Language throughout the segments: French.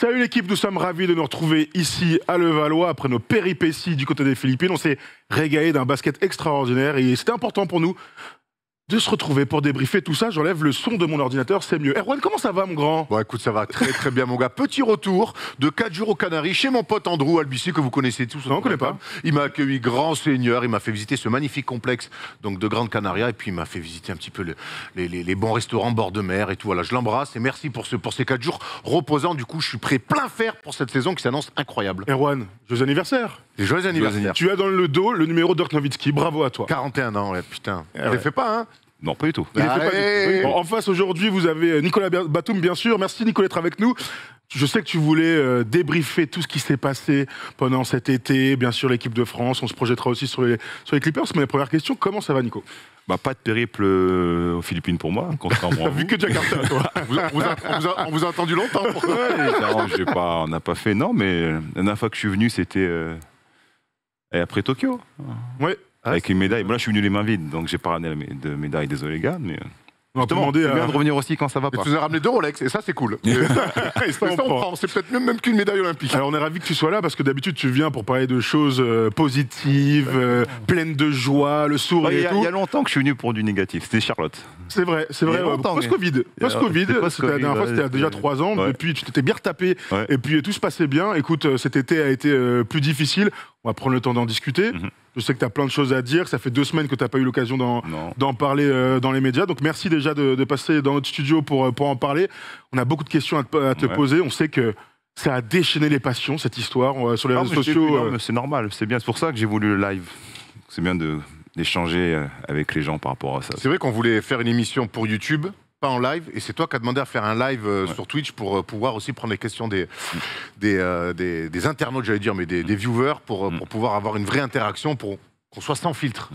Salut l'équipe, nous sommes ravis de nous retrouver ici à Levallois après nos péripéties du côté des Philippines. On s'est régalé d'un basket extraordinaire et c'était important pour nous de se retrouver pour débriefer tout ça. J'enlève le son de mon ordinateur, c'est mieux. Erwan, comment ça va, mon grand Bon, écoute, ça va très très bien, mon gars. Petit retour de 4 jours aux Canaries chez mon pote Andrew Albissi, que vous connaissez tous. Non, on connaît pas. Il m'a accueilli grand seigneur, il m'a fait visiter ce magnifique complexe donc de Grande Canaria, et puis il m'a fait visiter un petit peu les, bons restaurants bord de mer et tout. Voilà, je l'embrasse et merci pour, pour ces 4 jours reposants. Du coup, je suis prêt plein fer pour cette saison qui s'annonce incroyable. Erwan, joyeux anniversaire joyeux anniversaire. Tu as dans le dos le numéro d'Irk Bravo à toi. 41 ans, putain. Tu ne les fait pas, hein non, pas du tout. en face, aujourd'hui, vous avez euh, Nicolas Batum, bien sûr. Merci, Nicolas, d'être avec nous. Je sais que tu voulais euh, débriefer tout ce qui s'est passé pendant cet été. Bien sûr, l'équipe de France. On se projettera aussi sur les, sur les Clippers. Mais la première question, comment ça va, Nico bah, pas de périple euh, aux Philippines pour moi, hein, contrairement à vous. Vu que tu toi. on, vous a, entendu longtemps. pas, on n'a pas fait. Non, mais la dernière fois que je suis venu, c'était et après Tokyo. Oui. Ah, Avec une médaille. Moi, bon, là, je suis venu les mains vides, donc j'ai pas ramené de médaille, désolé, les gars, mais. Euh. On va demander à... bien de revenir aussi quand ça va pas. tu nous as ramené deux Rolex, et ça, c'est cool. et ça, on, prend. C'est peut-être même, même qu'une médaille olympique. Alors, on est ravis que tu sois là, parce que d'habitude, tu viens pour parler de choses euh, positives, euh, pleines de joie, le sourire. Il y, y, a longtemps que je suis venu pour du négatif. C'était Charlotte. C'est vrai, c'est vrai. Post-Covid. Post-Covid. C'était la dernière fois, c'était déjà trois ans. Et puis, tu t'étais bien retapé. Et puis, tout se passait bien. Écoute, cet été a été plus difficile on va prendre le temps d'en discuter. Mhm. Je sais que tu as plein de choses à dire. Ça fait deux semaines que tu n'as pas eu l'occasion d'en parler euh, dans les médias. Donc merci déjà de, passer dans notre studio euh, pour, en parler. On a beaucoup de questions à te, poser. On sait que ça a déchaîné les passions, cette histoire euh, sur les réseaux sociaux. C'est normal. C'est bien. C'est pour ça que j'ai voulu le live. C'est bien d'échanger avec les gens par rapport à ça. C'est vrai qu'on voulait faire une émission pour YouTube pas en live, et c'est toi qui as demandé à faire un live euh, sur Twitch pour euh, pouvoir aussi prendre les questions des, des, euh, internautes, j'allais dire, mais des, viewers, mm. pour, pouvoir avoir une vraie interaction, pour qu'on soit sans filtre.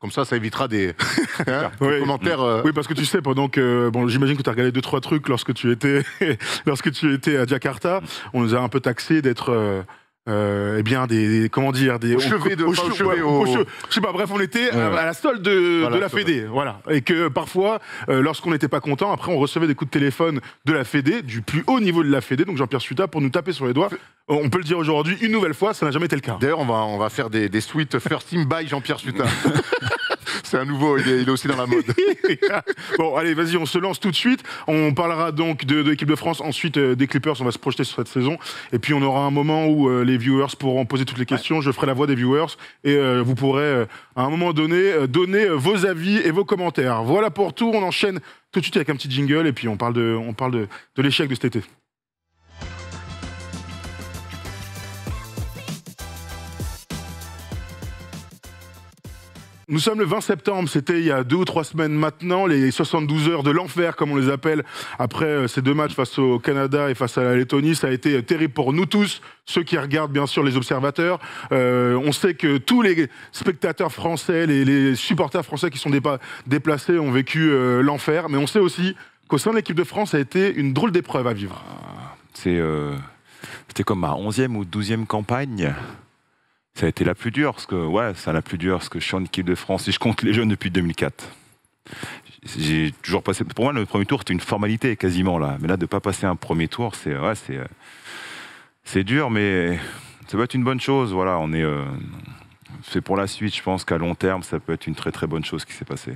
Comme ça, ça évitera des, hein, commentaires. Oui, parce que tu sais, pendant que bon, j'imagine que tu as regardé deux trois trucs lorsque tu étais lorsque tu étais à Jakarta, on nous a un peu taxé d'être euh, eh bien des comment dire des au chevet de au, chevet, je sais pas bref on était à la solde de, la Fédé voilà et que parfois euh, lorsqu'on n'était pas content après on recevait des coups de téléphone de la Fédé du plus haut niveau de la Fédé donc Jean-Pierre Suta pour nous taper sur les doigts euh, on peut le dire aujourd'hui une nouvelle fois ça n'a jamais été le cas d'ailleurs on va on va faire des, des suites first team by Jean-Pierre Suta C'est un nouveau, il est, aussi dans la mode. bon, allez, vas-y, on se lance tout de suite. On parlera donc de, l'équipe de France, ensuite euh, des Clippers, on va se projeter sur cette saison. Et puis on aura un moment où euh, les viewers pourront poser toutes les questions. Je ferai la voix des viewers et euh, vous pourrez, à un moment donné, donner vos avis et vos commentaires. Voilà pour tout. On enchaîne tout de suite avec un petit jingle et puis on parle de, de l'échec de cet été. Nous sommes le 20 septembre, c'était il y a deux ou trois semaines maintenant, les 72 heures de l'enfer, comme on les appelle, après euh, ces deux matchs face au Canada et face à la Lettonie. Ça a été euh, terrible pour nous tous, ceux qui regardent bien sûr les observateurs. Euh, on sait que tous les spectateurs français, les, les supporters français qui sont déplacés ont vécu l'enfer, mais on sait aussi qu'au sein de l'équipe de France, ça a été une drôle d'épreuve à vivre. Ah, c'était comme ma 11e ou 12e campagne ça a été la plus dure, parce que ouais, c'est la plus dure, parce que je suis en équipe de France et je compte les jeunes depuis 2004. J'ai toujours passé. Pour moi, le premier tour, c'était une formalité quasiment là. Mais là, de pas passer un premier tour, c'est ouais, c'est euh, c'est dur, mais ça peut être une bonne chose. Voilà, on est. Euh, c'est pour la suite, je pense qu'à long terme, ça peut être une très très bonne chose qui s'est passée.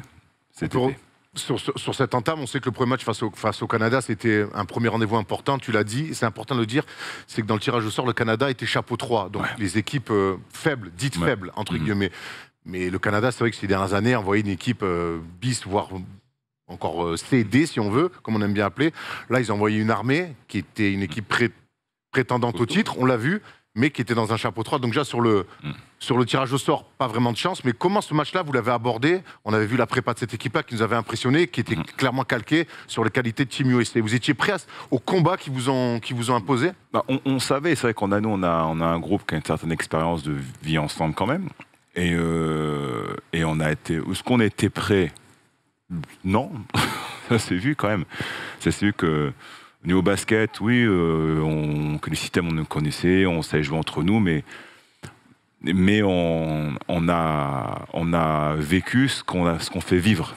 Cet été. Sur, sur, cette entame, on sait que le premier match face au, Canada, c'était un premier rendez-vous important, tu l'as dit, c'est important de le dire, c'est que dans le tirage au sort, le Canada était chapeau 3, donc les équipes euh, faibles, dites faibles, entre mhm. guillemets. Mais le Canada, c'est vrai que ces dernières années, a envoyé une équipe euh, bis, voire encore euh, CD, si on veut, comme on aime bien appeler. Là, ils ont envoyé une armée qui était une équipe prétendant prétendante au titre, on l'a vu, mais qui était dans un chapeau 3. Donc déjà sur le, mm. sur le tirage au sort, pas vraiment de chance. Mais comment ce match-là, vous l'avez abordé On avait vu la prépa de cette équipe-là qui nous avait impressionné, qui était mm. clairement calquée sur les qualités de Team USA. Vous étiez prêt au combat qui vous ont, qui vous ont imposé bah, on, savait, c'est vrai qu'on a, nous, on a, on a un groupe qui a une certaine expérience de vie ensemble quand même. Et, euh, et on a été... Est-ce qu'on était prêt Non. Ça s'est vu quand même. Ça s'est vu que au basket oui, euh, on, que le système, on connaissait, on savait jouer entre nous, mais, mais on, a, on a vécu ce qu'on fait vivre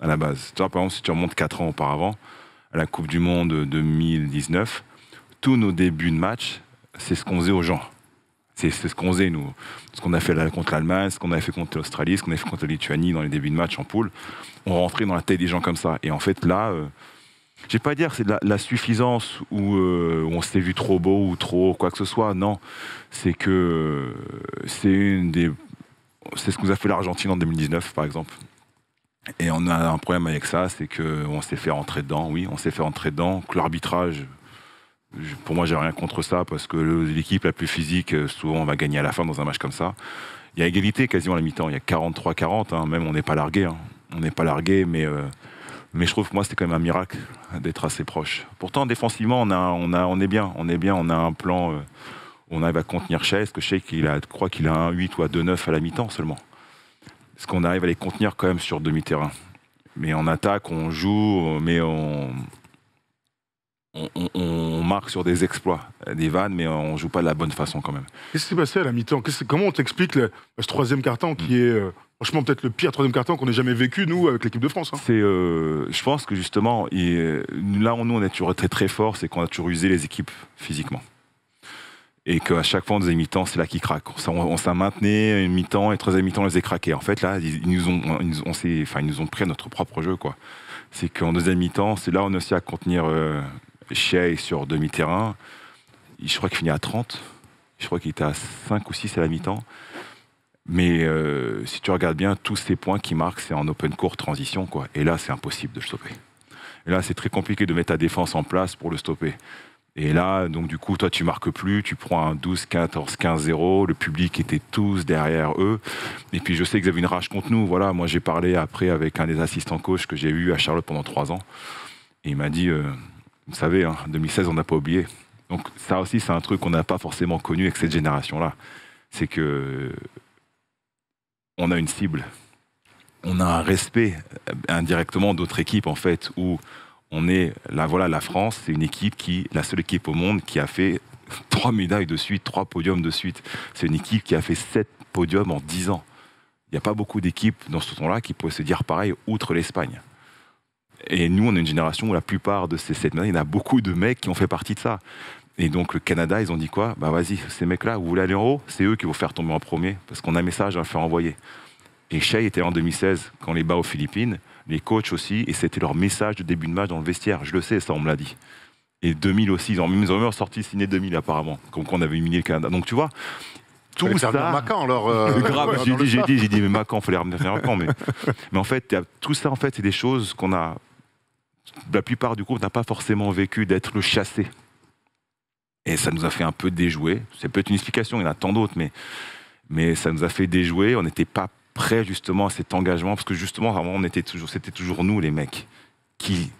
à la base. Tu vois, par exemple, si tu remontes 4 ans auparavant, à la Coupe du Monde 2019, tous nos débuts de match, c'est ce qu'on faisait aux gens. C'est ce qu'on faisait, nous. Ce qu'on a fait contre l'Allemagne, ce qu'on a fait contre l'Australie, ce qu'on a fait contre la Lituanie dans les débuts de match en poule. On rentrait dans la tête des gens comme ça. Et en fait, là, euh, je vais pas dire c'est de la, suffisance où, euh, on s'est vu trop beau ou trop quoi que ce soit. Non, c'est que euh, c'est une des, c'est ce que nous a fait l'Argentine en 2019 par exemple. Et on a un problème avec ça, c'est que on s'est fait rentrer dedans. Oui, on s'est fait rentrer dedans. Que l'arbitrage, pour moi, j'ai rien contre ça parce que l'équipe la plus physique, euh, souvent, on va gagner à la fin dans un match comme ça. Il y a égalité quasiment à la mi-temps. Il y a 43-40. Hein. même on n'est pas largué. Hein. On n'est pas largué, mais mais je trouve que moi, c'était quand même un miracle d'être assez proche. Pourtant, défensivement, on, a, on, a, on est bien. On est bien. On a un plan. Euh, on arrive à contenir Chez, que sais qu'il a, crois qu'il a un 8 ou un 2-9 à la mi-temps seulement. Parce qu'on arrive à les contenir quand même sur demi-terrain. Mais en attaque, on joue, mais on, on, marque sur des exploits, des vannes, mais on joue pas de la bonne façon quand même. Qu'est-ce qui s'est passé à la mi-temps Comment on t'explique ce troisième carton qui hmm. est euh, franchement peut-être le pire troisième carton qu'on ait jamais vécu, nous, avec l'équipe de France. Hein. C'est, euh, je pense que justement, là là, nous, on a toujours été très fort, c'est qu'on a toujours usé les équipes physiquement. Et qu'à chaque fois, en deuxième mi-temps, c'est là qu'ils craquent. On, s'est maintenu maintenait une mi-temps et troisième mi-temps, on les a craqués. En fait, là, ils, nous ont, enfin, ils nous ont pris à notre propre jeu, quoi. C'est qu'en deuxième mi-temps, c'est là on a aussi à contenir euh, sur demi-terrain. Je crois qu'il finit à 30. Je crois qu'il était à 5 ou 6 à la mi-temps. Mais euh, si tu regardes bien, tous ces points qui marquent, c'est en open court transition. Quoi. Et là, c'est impossible de le stopper. Et là, c'est très compliqué de mettre ta défense en place pour le stopper. Et là, donc du coup, toi, tu marques plus, tu prends un 12, 14, 15, 0. Le public était tous derrière eux. Et puis, je sais qu'ils avaient une rage contre nous. Voilà, moi, j'ai parlé après avec un des assistants coach que j'ai eu à Charlotte pendant trois ans. Et il m'a dit, euh, vous savez, en hein, 2016, on n'a pas oublié. Donc, ça aussi, c'est un truc qu'on n'a pas forcément connu avec cette génération-là. C'est que on a une cible, on a un respect euh, indirectement d'autres équipes en fait où on est là voilà la France c'est une équipe qui la seule équipe au monde qui a fait trois médailles de suite trois podiums de suite c'est une équipe qui a fait sept podiums en dix ans il n'y a pas beaucoup d'équipes dans ce temps-là qui pourraient se dire pareil outre l'Espagne et nous on est une génération où la plupart de ces sept médailles il y en a beaucoup de mecs qui ont fait partie de ça et donc le Canada, ils ont dit quoi Bah vas-y, ces mecs-là, vous voulez aller en haut C'est eux qui vont faire tomber en premier, parce qu'on a un message à faire envoyer. Et Shea était en 2016, quand les bat aux Philippines, les coachs aussi, et c'était leur message de début de match dans le vestiaire. Je le sais, ça, on me l'a dit. Et 2000 aussi, ils ont même, sorti le sorti Ciné 2000 apparemment, comme qu'on avait humilié le Canada. Donc tu vois, tout ça. Macan, alors. Euh, grave, j'ai dit, j'ai dit, j'ai dit, mais Macan, il ramener Macan. Mais, mais en fait, tout ça, en fait, c'est des choses qu'on a. La plupart du on n'a pas forcément vécu d'être le chassé et ça nous a fait un peu déjouer. C'est peut-être une explication, il y en a tant d'autres, mais, mais ça nous a fait déjouer. On n'était pas prêts justement à cet engagement, parce que justement, vraiment, on était toujours, c'était toujours nous, les mecs, qui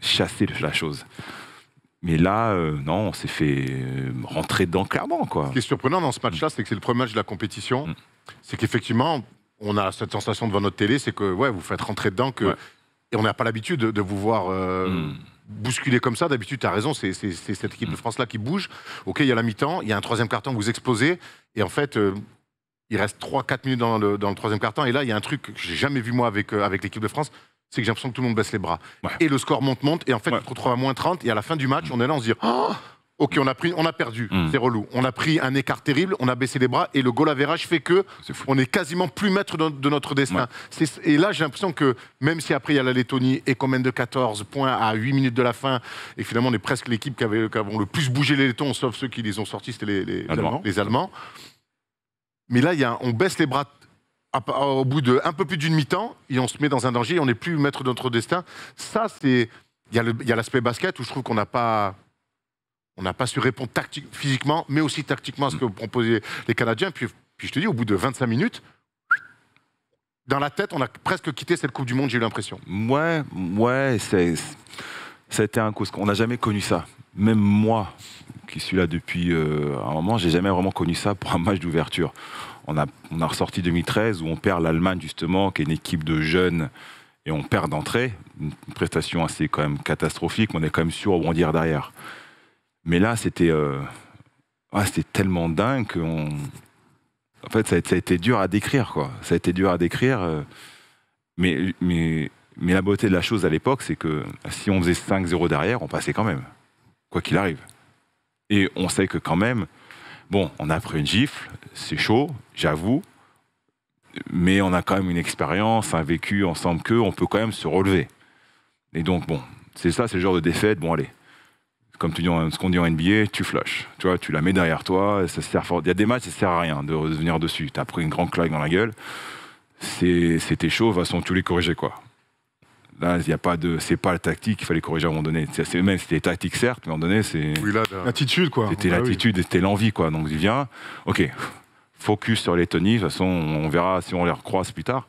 chassaient la chose. Mais là, euh, non, on s'est fait euh, rentrer dedans clairement. Quoi. Ce qui est surprenant dans ce match-là, c'est que c'est le premier match de la compétition. Mm. C'est qu'effectivement, on a cette sensation devant notre télé, c'est que ouais, vous faites rentrer dedans que. Et on n'a pas l'habitude de, vous voir euh, mm bousculer comme ça. D'habitude, tu as raison, c'est cette équipe de mm. France-là qui bouge. OK, il y a la mi-temps, il y a un troisième carton, vous exposez Et en fait, euh, il reste 3-4 minutes dans le, troisième quart troisième carton. Et là, il y a un truc que j'ai jamais vu moi avec, euh, avec l'équipe de France c'est que j'ai l'impression que tout le monde baisse les bras. Et le score monte, monte, et en fait, on se retrouve à moins 30, et à la fin du match, mm. on est là, on se dit oh Ok, on a, pris, perdu, hmm. c'est relou. On a pris un écart terrible, on a baissé les bras et le goal average fait que on est quasiment plus maître de, notre destin. Et là, j'ai l'impression que même si après il y a la Lettonie et qu'on mène de 14 points à 8 minutes de la fin, et finalement on est presque l'équipe qui, le plus bougé les Lettons, sauf ceux qui les ont sortis, c'était les, les, Allemands. Mais là, on baisse les bras au bout de un peu plus d'une mi-temps et on se met dans un danger on n'est plus maître de notre destin. Ça, c'est il y a l'aspect basket où je trouve qu'on n'a pas on n'a pas su répondre physiquement, mais aussi tactiquement à ce que vous proposaient les Canadiens. Puis, je te dis, au bout de 25 minutes, dans la tête, on a presque quitté cette Coupe du Monde, j'ai eu l'impression. Ouais, ouais, ça a été un coup. On n'a jamais connu ça. Même moi, qui suis là depuis euh, un moment, j'ai jamais vraiment connu ça pour un match d'ouverture. On a, ressorti 2013 où on perd l'Allemagne, justement, qui est une équipe de jeunes et on perd d'entrée. Une prestation assez quand même catastrophique, mais on est quand même sûr rebondir derrière. Mais là, c'était euh, ah, tellement dingue qu'on. En fait, ça a, été dur à décrire, quoi. Ça a été dur à décrire. Euh, mais, mais, mais la beauté de la chose à l'époque, c'est que si on faisait 5-0 derrière, on passait quand même, quoi qu'il arrive. Et on sait que quand même, bon, on a pris une gifle, c'est chaud, j'avoue, mais on a quand même une expérience, un vécu ensemble que on peut quand même se relever. Et donc, bon, c'est ça, c'est le genre de défaite, bon, allez, comme tu dis, ce qu'on dit en NBA, tu flushes. Tu vois, tu la mets derrière toi. ça sert fort. Il y a des matchs, ça sert à rien de revenir dessus. tu as pris une grande claque dans la gueule. C'était chaud. De toute façon, tu les corriger quoi. Là, il n'y a pas de, c'est pas la tactique qu'il fallait corriger à un moment donné. C'est même c'était tactique certes, mais à un moment donné, c'est l'attitude quoi. C'était bah l'attitude, c'était l'envie quoi. Donc il vient, ok, focus sur les Tony. De toute façon, on verra si on les recroise plus tard.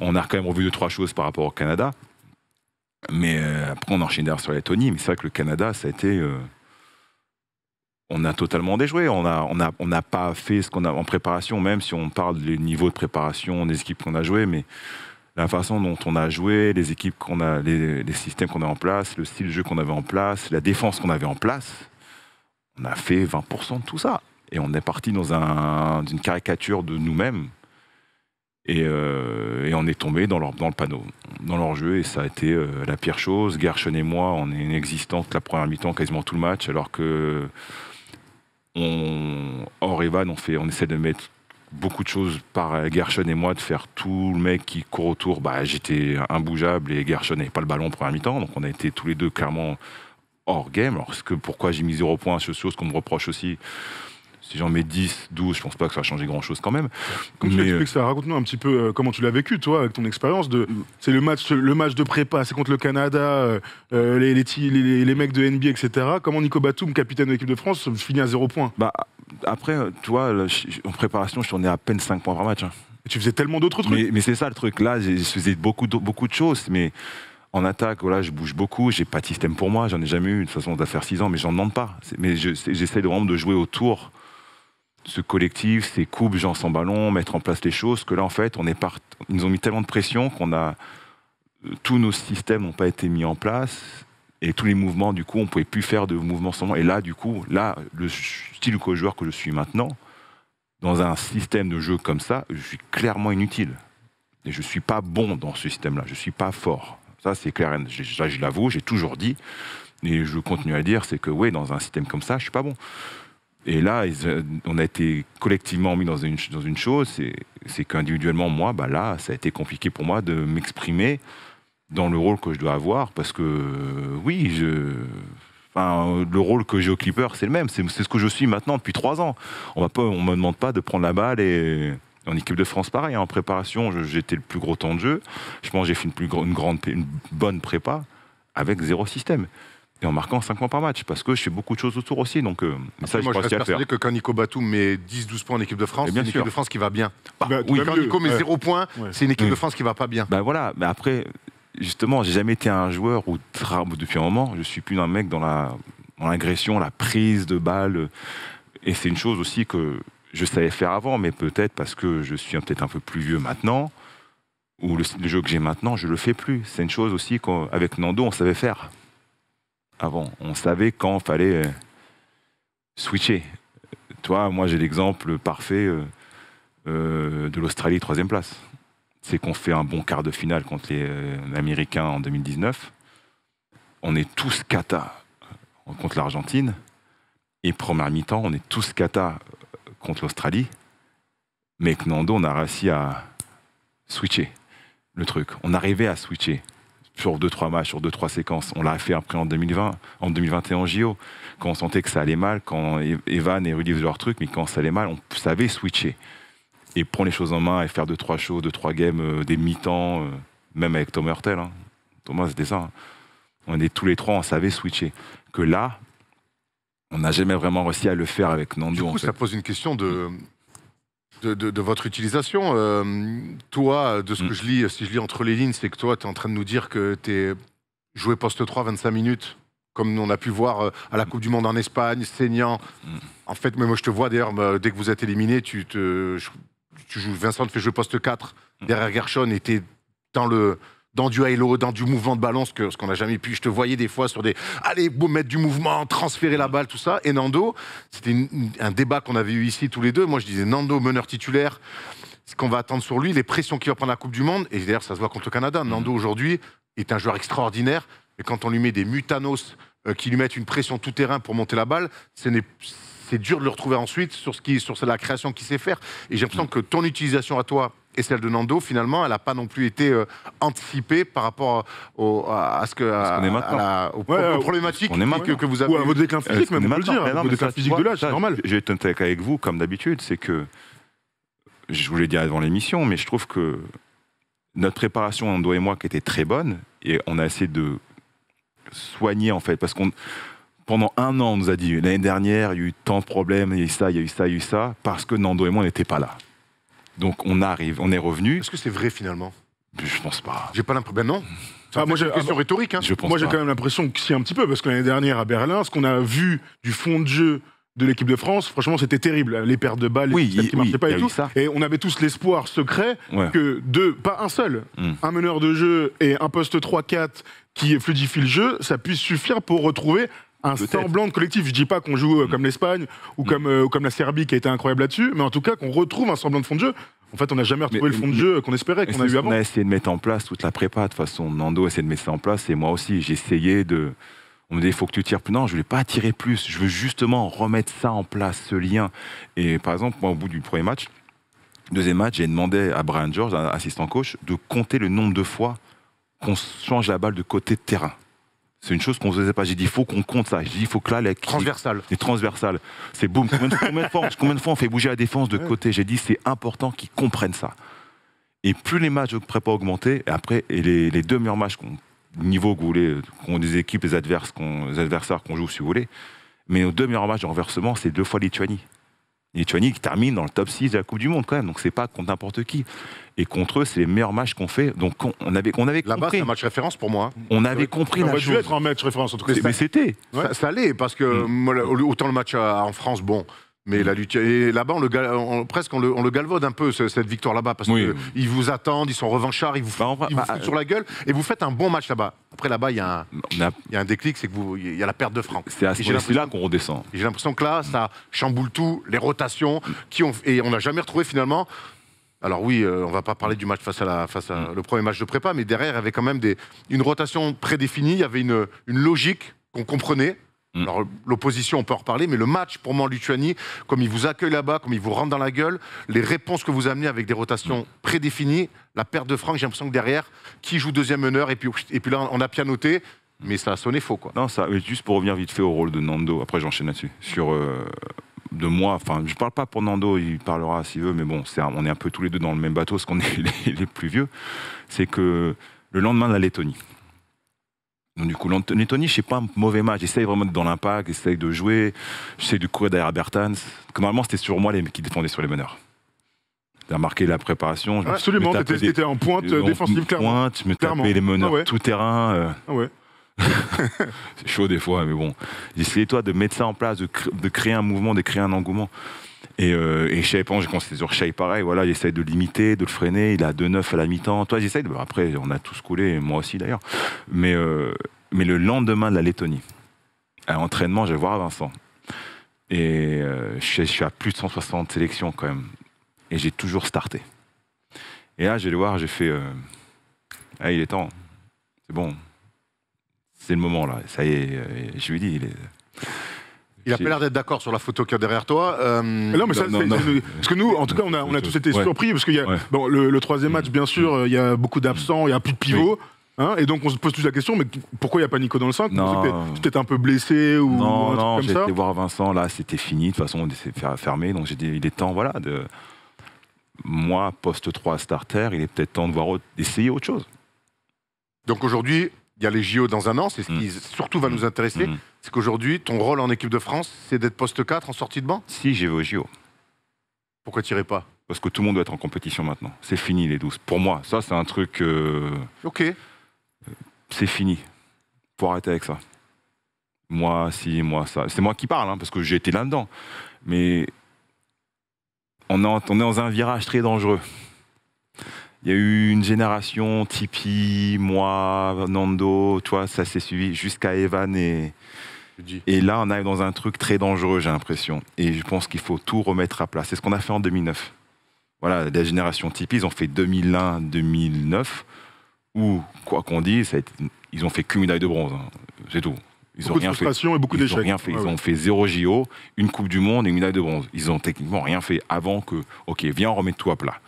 On a quand même revu deux trois choses par rapport au Canada. Mais euh, après, on enchaîne sur la Lettonie, mais c'est vrai que le Canada, ça a été. Euh, on a totalement déjoué. On n'a on a, on pas fait ce qu'on a en préparation, même si on parle du niveaux de préparation des équipes qu'on a jouées, mais la façon dont on a joué, les équipes qu'on a, les, les systèmes qu'on a en place, le style de jeu qu'on avait en place, la défense qu'on avait en place, on a fait 20% de tout ça. Et on est parti dans un, une caricature de nous-mêmes euh, et, on est tombé dans, le panneau, dans leur jeu, et ça a été euh, la pire chose. Gershon et moi, on est inexistants la première mi-temps, quasiment tout le match, alors que on, hors Evan, on, fait, on essaie de mettre beaucoup de choses par Gershon et moi, de faire tout le mec qui court autour. Bah, j'étais imbougeable et Gershon n'avait pas le ballon en première mi-temps, donc on a été tous les deux clairement hors game. Alors, pourquoi j'ai mis 0 points, chose qu'on me reproche aussi si j'en mets 10, 12, je pense pas que ça va changer grand chose quand même. ça, euh, raconte-nous un petit peu euh, comment tu l'as vécu, toi, avec ton expérience. De... C'est le match, le match de prépa, c'est contre le Canada, euh, les, les, les, mecs de NBA, etc. Comment Nico Batum, capitaine de l'équipe de France, finit à zéro point bah, Après, tu vois, en préparation, je tournais à peine 5 points par match. Hein. Tu faisais tellement d'autres trucs. Mais, c'est ça le truc. Là, je faisais beaucoup, beaucoup de choses, mais en attaque, voilà, je bouge beaucoup, j'ai pas de système pour moi, j'en ai jamais eu, de façon, ça faire 6 ans, mais j'en demande pas. Mais j'essaie vraiment de jouer autour ce collectif, ces coupes gens sans ballon, mettre en place les choses, que là, en fait, on est part... ils nous ont mis tellement de pression qu'on a. Euh, tous nos systèmes n'ont pas été mis en place et tous les mouvements, du coup, on ne pouvait plus faire de mouvements sans Et là, du coup, là, le style co joueur que je suis maintenant, dans un système de jeu comme ça, je suis clairement inutile. Et je ne suis pas bon dans ce système-là. Je ne suis pas fort. Ça, c'est clair. Ça, je l'avoue, j'ai toujours dit. Et je continue à dire, c'est que, oui, dans un système comme ça, je ne suis pas bon. Et là, euh, on a été collectivement mis dans une, dans une chose, c'est qu'individuellement, moi, bah là, ça a été compliqué pour moi de m'exprimer dans le rôle que je dois avoir, parce que euh, oui, je, le rôle que j'ai au Clipper, c'est le même, c'est ce que je suis maintenant depuis trois ans. On ne me demande pas de prendre la balle et en équipe de France, pareil, hein, en préparation, j'étais le plus gros temps de jeu. Je pense que j'ai fait une, plus, une, grande, une bonne prépa avec zéro système et en marquant 5 points par match, parce que je fais beaucoup de choses autour aussi. Donc, euh, ça, moi, je, je persuadé que quand Nico Batum met 10-12 points en équipe de France, c'est une équipe de France qui va bien. Bah quand Nico met 0 points, c'est une équipe de mm. France qui va pas bien. Ben voilà, mais après, justement, j'ai jamais été un joueur où, depuis un moment, je suis plus un mec dans la l'agression, la prise de balle. Et c'est une chose aussi que je savais faire avant, mais peut-être parce que je suis peut-être un peu plus vieux maintenant, ou le, le jeu que j'ai maintenant, je le fais plus. C'est une chose aussi qu'avec Nando, on savait faire avant. Ah on savait quand il fallait euh, switcher. Toi, moi, j'ai l'exemple parfait euh, euh, de l'Australie, troisième place. C'est qu'on fait un bon quart de finale contre les Américains en 2019. On est tous kata contre l'Argentine. Et première mi-temps, on est tous kata contre l'Australie. Mais que Nando, on a réussi à switcher le truc. On arrivait à switcher sur deux trois matchs, sur deux trois séquences. On l'a fait après en 2020, en 2021 en JO. Quand on sentait que ça allait mal, quand Evan et Rudy faisaient leur truc, mais quand ça allait mal, on savait switcher. Et prendre les choses en main et faire deux trois shows, deux trois games, euh, des mi-temps, euh, même avec Thomas Hurtel. Hein. Thomas, c'était ça. Hein. On est tous les trois, on savait switcher. Que là, on n'a jamais vraiment réussi à le faire avec Nando. Du coup, ça pose une question de de, votre utilisation. Euh, toi, de ce que mm. je lis, si je lis entre les lignes, c'est que toi, tu es en train de nous dire que tu es joué poste 3 25 minutes, comme on a pu voir euh, à la Coupe du Monde en Espagne, saignant. Mm. En fait, mais moi, je te vois d'ailleurs, bah, dès que vous êtes éliminé, tu te. joues, Vincent te fait jouer poste 4 mm. derrière Gershon et tu dans le, dans du halo, dans du mouvement de balance, que, ce qu'on n'a jamais pu. Je te voyais des fois sur des allez, bon, mettre du mouvement, transférer la balle, tout ça. Et Nando, c'était un débat qu'on avait eu ici tous les deux. Moi, je disais Nando, meneur titulaire, ce qu'on va attendre sur lui, les pressions qu'il va prendre la Coupe du Monde. Et d'ailleurs, ça se voit contre le Canada. Mhm. Nando, aujourd'hui, est un joueur extraordinaire. Et quand on lui met des mutanos euh, qui lui mettent une pression tout terrain pour monter la balle, c'est dur de le retrouver ensuite sur, ce qui, sur la création qu'il sait faire. Et j'ai l'impression mhm. que ton utilisation à toi et celle de Nando, finalement, elle n'a pas non plus été euh, anticipée par rapport à, ce que. À, la, aux, problématiques que, que, vous avez. Ou à votre déclin physique, euh, même, on peut le dire. Votre déclin physique de l'âge, c'est normal. J'ai été avec vous, comme d'habitude, c'est que. Je voulais dire dit avant l'émission, mais je trouve que notre préparation, Nando et moi, qui était très bonne, et on a essayé de soigner, en fait, parce qu'on pendant un an, on nous a dit l'année dernière, il y a eu tant de problèmes, il y a eu ça, il y a eu ça, il y a eu ça, parce que Nando et moi, on n'était pas là. Donc on arrive, on est revenu. Est-ce que c'est vrai finalement Je pense pas. J'ai pas l'impression. Ben non. C'est ah, hein. moi, j'ai une question rhétorique. Hein. moi, j'ai quand même l'impression que si un petit peu, parce que l'année dernière à Berlin, ce qu'on a vu du fond de jeu de l'équipe de France, franchement, c'était terrible. Les pertes de balles, oui, les qui pas et tout. Et on avait tous l'espoir secret que deux, pas un seul, hmm. un meneur de jeu et un poste 3-4 qui fluidifie le jeu, ça puisse suffire pour retrouver un semblant de collectif. Je dis pas qu'on joue euh, mm. comme l'Espagne ou mm. comme, euh, comme la Serbie qui a été incroyable là-dessus, mais en tout cas qu'on retrouve un semblant de fond de jeu. En fait, on n'a jamais retrouvé le fond de jeu qu'on espérait, qu'on a eu avant. On a essayé de mettre en place toute la prépa. De toute façon, Nando a essayé de mettre ça en place et moi aussi, j'ai essayé de. On me dit, il faut que tu tires plus. Non, je ne voulais pas tirer plus. Je veux justement remettre ça en place, ce lien. Et par exemple, moi, au bout du premier match, deuxième match, j'ai demandé à Brian George, assistant coach, de compter le nombre de fois qu'on change la balle de côté de terrain. C'est une chose qu'on ne faisait pas. J'ai dit, il faut qu'on compte ça. J'ai dit, il faut que là, les transversales. Les transversales. C'est boum. Combien, de fois, on fait bouger la défense de côté J'ai dit, c'est important qu'ils comprennent ça. Et plus les matchs de pas augmenter, et après, et les, deux meilleurs matchs, qu'on niveau que qu'on des équipes, les, adverses, les adversaires qu'on joue, si vous voulez, mais nos deux meilleurs matchs de renversement, c'est deux fois Lituanie. Lituanie qui termine dans le top 6 de la Coupe du Monde quand même. Donc c'est pas contre n'importe qui. Et contre eux, c'est les meilleurs matchs qu'on fait. Donc on avait, on avait Là-bas, c'est un match référence pour moi. Hein. On avait compris on la chose. dû être un match référence en tout cas. Mais c'était. Ça, allait parce que mm. autant le match en France, bon, mais la lutte, et là-bas, on le, presque on le, galvaude un peu cette victoire là-bas parce que qu'ils vous attendent, ils sont revanchards, ils vous, bah, foutent bah, euh, sur la gueule et vous faites un bon match là-bas. Après là-bas, il y, a un, bah, y, a un déclic, c'est que vous, il y a la perte de Franck. C'est à ce là qu'on redescend. J'ai l'impression que là, ça chamboule tout, les rotations qui ont, et on n'a jamais retrouvé finalement alors oui, on euh, on va pas parler du match face à la face mm. le premier match de prépa, mais derrière, il y avait quand même des, une rotation prédéfinie, il y avait une, une logique qu'on comprenait. Mm. Alors l'opposition, on peut en reparler, mais le match pour moi en Lituanie, comme il vous accueille là-bas, comme il vous rentre dans la gueule, les réponses que vous amenez avec des rotations mm. prédéfinies, la perte de Franck, j'ai l'impression que derrière, qui joue deuxième meneur, et puis, et puis là on a pianoté, mais ça a sonné faux quoi. Non, ça, juste pour revenir vite fait au rôle de Nando, après j'enchaîne là-dessus, sur... Euh, de moi, enfin, je parle pas pour Nando, il parlera s'il veut, mais bon, on est un peu tous les deux dans le même bateau, parce qu'on est les, les plus vieux. C'est que le lendemain de la Lettonie, du coup, Nettoni, je sais pas un mauvais match. J'essaye vraiment d'être dans l'impact, j'essaye de jouer, j'essaye de courir derrière Bertans. normalement, c'était sur moi les, qui défendaient sur les meneurs. T'as marqué la préparation. Absolument, Absolument, t'étais en pointe euh, défensive, clairement. Pointe, je me tapais les meneurs ah tout terrain. Euh. Ah ouais. c'est chaud des fois, mais bon. J'essayais toi de mettre ça en place, de, créer un mouvement, de créer un engouement. Et, euh, et chez j'ai commencé sur Shay pareil, voilà, j'essaye de limiter, de le freiner, il a 2-9 à la mi-temps. Toi, j'essaye, après, on a tous coulé, moi aussi d'ailleurs. Mais, euh, mais le lendemain de la Lettonie, à l'entraînement, je vais voir Vincent. Et euh, je, suis à plus de 160 sélections quand même. Et j'ai toujours starté. Et là, je vais le voir, j'ai fait Ah, il est temps, c'est bon, c'est le moment là, ça y est, je lui dis, il est. Il a pas l'air d'être d'accord sur la photo qu'il y a derrière toi. Euh, non, mais ça, c'est... parce que nous, en tout cas, on a, on a tous été surpris parce que le, troisième match, mm. bien sûr, euh, il y a beaucoup d'absents, il n'y a plus de pivot, hein, et donc on se pose tous la question, mais pourquoi il n'y a pas Nico dans le 5 Peut-être un peu blessé ou un non, comme ça Non, j'ai été voir Vincent, là c'était fini, de toute façon on s'est fermé, donc j'ai dit il est temps voilà, de... Moi, poste 3 starter, il est peut-être temps de voir d'essayer autre chose. Donc aujourd'hui, il y a les JO dans un an, c'est ce qui mm. surtout va nous mm. intéresser. Mm. C'est qu'aujourd'hui, ton rôle en équipe de France, c'est d'être poste 4 en sortie de banc Si, j'ai aux JO. Pourquoi tu pas Parce que tout le monde doit être en compétition maintenant. C'est fini les 12. Pour moi, ça, c'est un truc. Euh, ok. C'est fini. Faut arrêter avec ça. Moi, si, moi, ça. C'est moi qui parle, hein, parce que j'ai été là-dedans. Mais on est dans un virage très dangereux. Il y a eu une génération, Tipeee, moi, Nando, toi, ça s'est suivi jusqu'à Evan et, et là, on arrive dans un truc très dangereux, j'ai l'impression. Et je pense qu'il faut tout remettre à plat. C'est ce qu'on a fait en 2009. Voilà, la génération Tipeee, ils ont fait 2001-2009, où, quoi qu'on dise, ils ont fait qu'une médaille de bronze. Hein. C'est tout. Ils beaucoup ont rien fait. et beaucoup Ils ont rien fait. Ils ont fait zéro JO, une Coupe du Monde et une médaille de bronze. Ils ont techniquement rien fait avant que, ok, viens, on remet tout à plat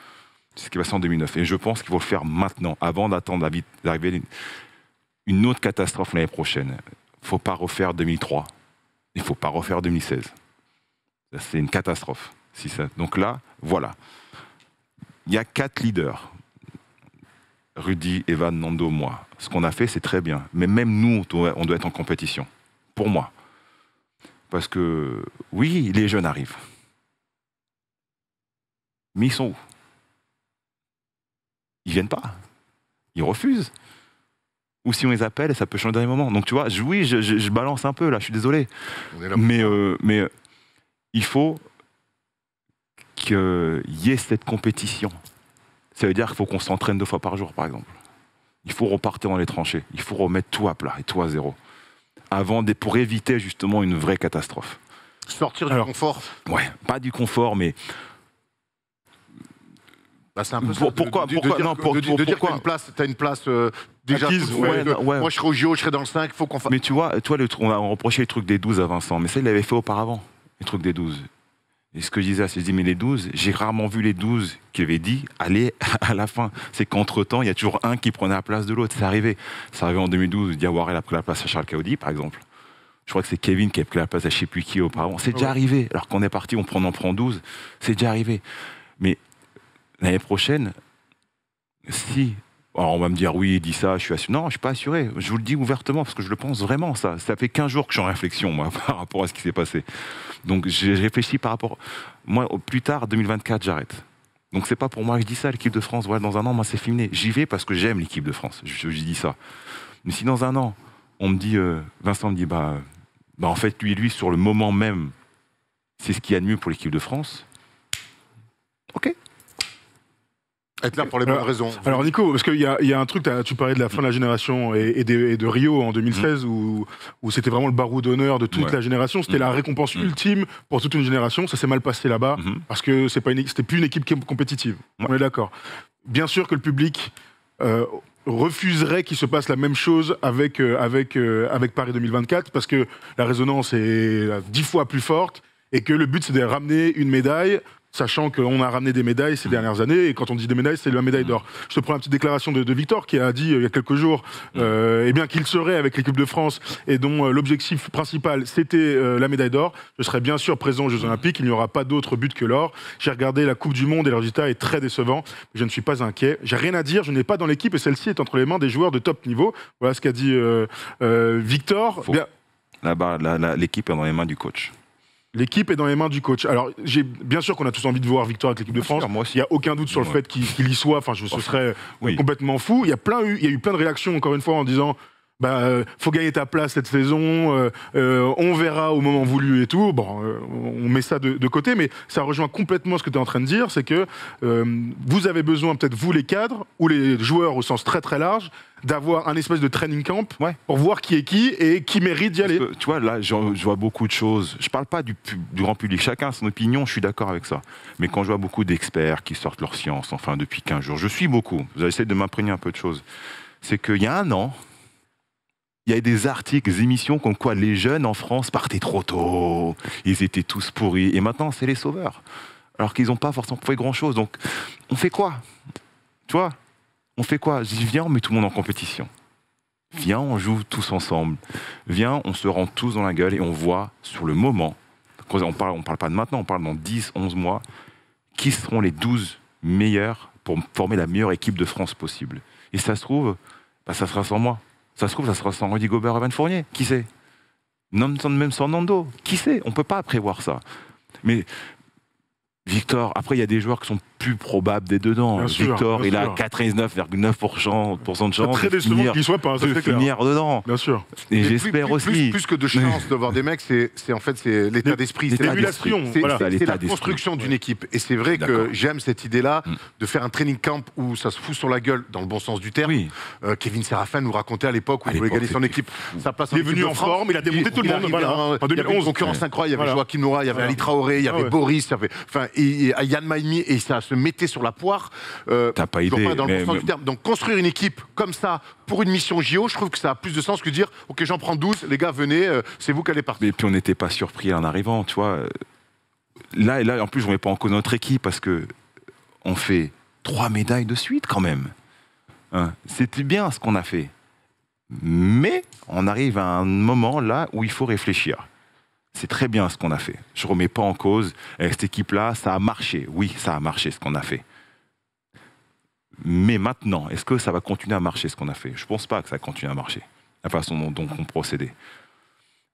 ce qui va se passer en 2009. Et je pense qu'il faut le faire maintenant, avant d'attendre d'arriver une autre catastrophe l'année prochaine. Il ne faut pas refaire 2003. Il ne faut pas refaire 2016. C'est une catastrophe. Donc là, voilà. Il y a quatre leaders. Rudy, Evan, Nando, moi. Ce qu'on a fait, c'est très bien. Mais même nous, on doit être en compétition. Pour moi. Parce que, oui, les jeunes arrivent. Mais ils sont où ils viennent pas. Ils refusent. Ou si on les appelle, ça peut changer au dernier moment. Donc tu vois, je, oui, je, balance un peu là, je suis désolé. mais euh, mais euh, il faut qu'il y ait cette compétition. Ça veut dire qu'il faut qu'on s'entraîne deux fois par jour, par exemple. Il faut repartir dans les tranchées. Il faut remettre tout à plat et tout à zéro. Avant, de, pour éviter justement une vraie catastrophe. Sortir du confort Ouais, pas du confort, mais bah, pourquoi de, pourquoi As une place une place euh, déjà moi je serai au JO je serai dans le 5 faut qu'on mais tu vois toi le on a reproché le truc des 12 à Vincent mais ça il l'avait fait auparavant le truc des 12 et ce que je disais, c'est je dis, mais les 12, j'ai rarement vu les 12 qui avait dit aller à la fin. C'est qu'entre-temps, il y a toujours un qui prenait la place de l'autre. C'est arrivé. C'est arrivé en 2012, Diawarel a pris la place à Charles Caudi, par exemple. Je crois que c'est Kevin qui a pris la place à je sais plus qui auparavant. C'est déjà arrivé. Alors qu'on est parti, on, on en prend 12. C'est déjà arrivé. Mais l'année prochaine, si. Alors on va me dire, oui, dis ça, je suis assuré. Non, je ne suis pas assuré. Je vous le dis ouvertement, parce que je le pense vraiment, ça. Ça fait 15 jours que je suis en réflexion, moi, par rapport à ce qui s'est passé. Donc, j'ai réfléchi par rapport. Moi, plus tard, 2024, j'arrête. Donc, c'est pas pour moi que je dis ça, l'équipe de France. dans un an, moi, c'est fini. J'y vais parce que j'aime l'équipe de France. Je, dis ça. Mais si dans un an, on me dit, euh, Vincent me dit, bah, bah, en fait, lui, lui, sur le moment même, c'est ce qu'il y a de mieux pour l'équipe de France. OK. Être là pour les bonnes raisons. Alors Nico, parce qu'il y, a, un truc, tu parlais de la fin de la génération et, de, Rio en 2016 mm. où, c'était vraiment le barreau d'honneur de toute la génération. C'était mm. la récompense mm. ultime pour toute une génération. Ça s'est mal passé là-bas mm-hmm. parce que c'est pas c'était plus une équipe compétitive. On est d'accord. Bien sûr que le public euh, refuserait qu'il se passe la même chose avec, euh, euh, avec Paris 2024 parce que la résonance est dix fois plus forte et que le but c'est de ramener une médaille sachant qu'on a ramené des médailles ces dernières années, et quand on dit des médailles, c'est la médaille d'or. Je te prends la petite déclaration de, Victor qui a dit euh, il y a quelques jours mm. euh, eh bien qu'il serait avec l'équipe de France et dont euh, l'objectif principal c'était la médaille d'or. Je serai bien sûr présent aux Jeux Olympiques, il n'y aura pas d'autre but que l'or. J'ai regardé la Coupe du Monde et le résultat est très décevant. Je ne suis pas inquiet, j'ai rien à dire, je n'ai pas dans l'équipe et celle-ci est entre les mains des joueurs de top niveau. Voilà ce qu'a dit Victor. Bien... L'équipe est dans les mains du coach. L'équipe est dans les mains du coach. Alors, j'ai bien sûr qu'on a tous envie de voir victoire avec l'équipe de France. Il n'y a aucun doute sur le fait qu'il y soit. Enfin, je, ce serait euh, complètement fou. Il y a plein il y a eu plein de réactions encore une fois en disant bah, euh, faut gagner ta place cette saison, euh, euh, on verra au moment voulu et tout. Bon, on met ça de, côté, mais ça rejoint complètement ce que tu es en train de dire, c'est que vous avez besoin, peut-être vous les cadres, ou les joueurs au sens très très large, d'avoir un espèce de training camp pour voir qui est qui et qui mérite d'y aller. tu vois, là, je, vois beaucoup de choses. Je parle pas du, grand public. Chacun a son opinion, je suis d'accord avec ça. Mais quand je vois beaucoup d'experts qui sortent leur science, enfin, depuis 15 jours, je suis beaucoup. vous essayez de m'imprégner un peu de choses. C'est qu'il y a un an, il y a des articles, des émissions comme quoi les jeunes en France partaient trop tôt, ils étaient tous pourris, et maintenant c'est les sauveurs, alors qu'ils n'ont pas forcément fait grand-chose. Donc on fait quoi Tu vois On fait quoi Je dis viens, on met tout le monde en compétition. Viens, on joue tous ensemble. Viens, on se rend tous dans la gueule et on voit sur le moment, on ne parle, pas de maintenant, on parle dans 10, 11 mois, qui seront les 12 meilleurs pour former la meilleure équipe de France possible. Et ça se trouve, bah, ça sera sans moi. Ça se trouve, ça sera sans Rudy Gobert, Van Fournier. Qui sait Même sans Nando. Qui sait On ne peut pas prévoir ça. Mais Victor, après, il y a des joueurs qui sont plus probable des dedans. Victor, il a 99,9% de chance. Très de qu'il soit pas, finir dedans. Bien sûr. Et j'espère aussi. Plus, que de chance de voir des mecs, c'est en fait l'état d'esprit. C'est la bah, construction d'une équipe. Et c'est vrai que j'aime cette idée-là mm. de faire un training camp où ça se fout sur la gueule, dans le bon sens du terme. Euh, Kevin Serafin nous racontait à l'époque où il voulait gagner son équipe. il est venu en forme, il a démonté tout le monde. Hein, en 2011. concurrence incroyable, il y avait Joachim Noura, il y avait Ali ah Traoré, il y avait Boris, il y avait Yann Maimi et ça se sur la poire. Euh, pas Donc construire une équipe comme ça pour une mission JO, je trouve que ça a plus de sens que dire ok j'en prends 12, les gars venez, euh, c'est vous qui allez partir. Et puis on n'était pas surpris en arrivant, tu vois. Euh, là et là, en plus je ne mets pas en cause notre équipe parce que on fait trois médailles de suite quand même. Hein, c'était bien ce qu'on a fait. Mais on arrive à un moment là où il faut réfléchir c'est très bien ce qu'on a fait. Je ne remets pas en cause eh, cette équipe-là, ça a marché. Oui, ça a marché ce qu'on a fait. Mais maintenant, est-ce que ça va continuer à marcher ce qu'on a fait Je ne pense pas que ça continue à marcher, la façon dont, on procédait.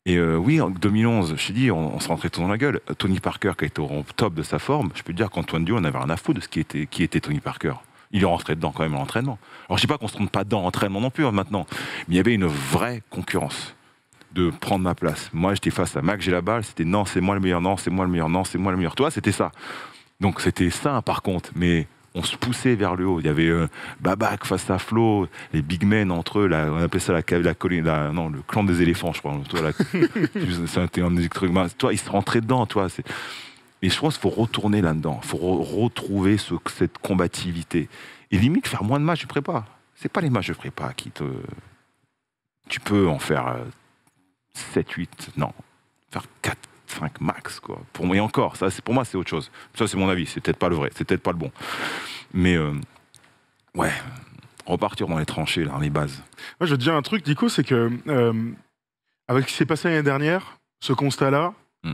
Et euh, oui, en 2011, je suis dis, on, se rentrait tout dans la gueule. Tony Parker, qui était au top de sa forme, je peux dire qu'Antoine Dieu, on avait un à de ce qui était, Tony Parker. Il est rentré dedans quand même à l'entraînement. Alors je ne sais pas qu'on ne se rentre pas dedans, entraînement non plus hein, maintenant, mais il y avait une vraie concurrence de prendre ma place. Moi, j'étais face à Mac, j'ai la balle, c'était non, c'est moi le meilleur, non, c'est moi le meilleur, non, c'est moi le meilleur. Toi, c'était ça. Donc c'était ça, par contre, mais on se poussait vers le haut. Il y avait euh, Babac face à Flo, les big men entre eux, on appelait ça la, la colline, non, le clan des éléphants, je crois. Toi, c'était un des trucs. Bah, toi, ils se rentraient dedans, toi. Mais je pense qu'il faut retourner là-dedans. Il faut retrouver cette combativité. Et limite, faire moins de matchs je prépa. C'est pas les matchs de prépa qui te. Tu peux en faire euh, 7, 8, non, faire 4, 5 max. Quoi. Pour, et encore, ça, pour moi, c'est autre chose. Ça, c'est mon avis, c'est peut-être pas le vrai, c'est peut-être pas le bon. Mais euh, ouais, repartir dans les tranchées, là, dans les bases. Moi, je veux dire un truc, Nico, c'est que euh, avec ce qui s'est passé l'année dernière, ce constat-là, hmm.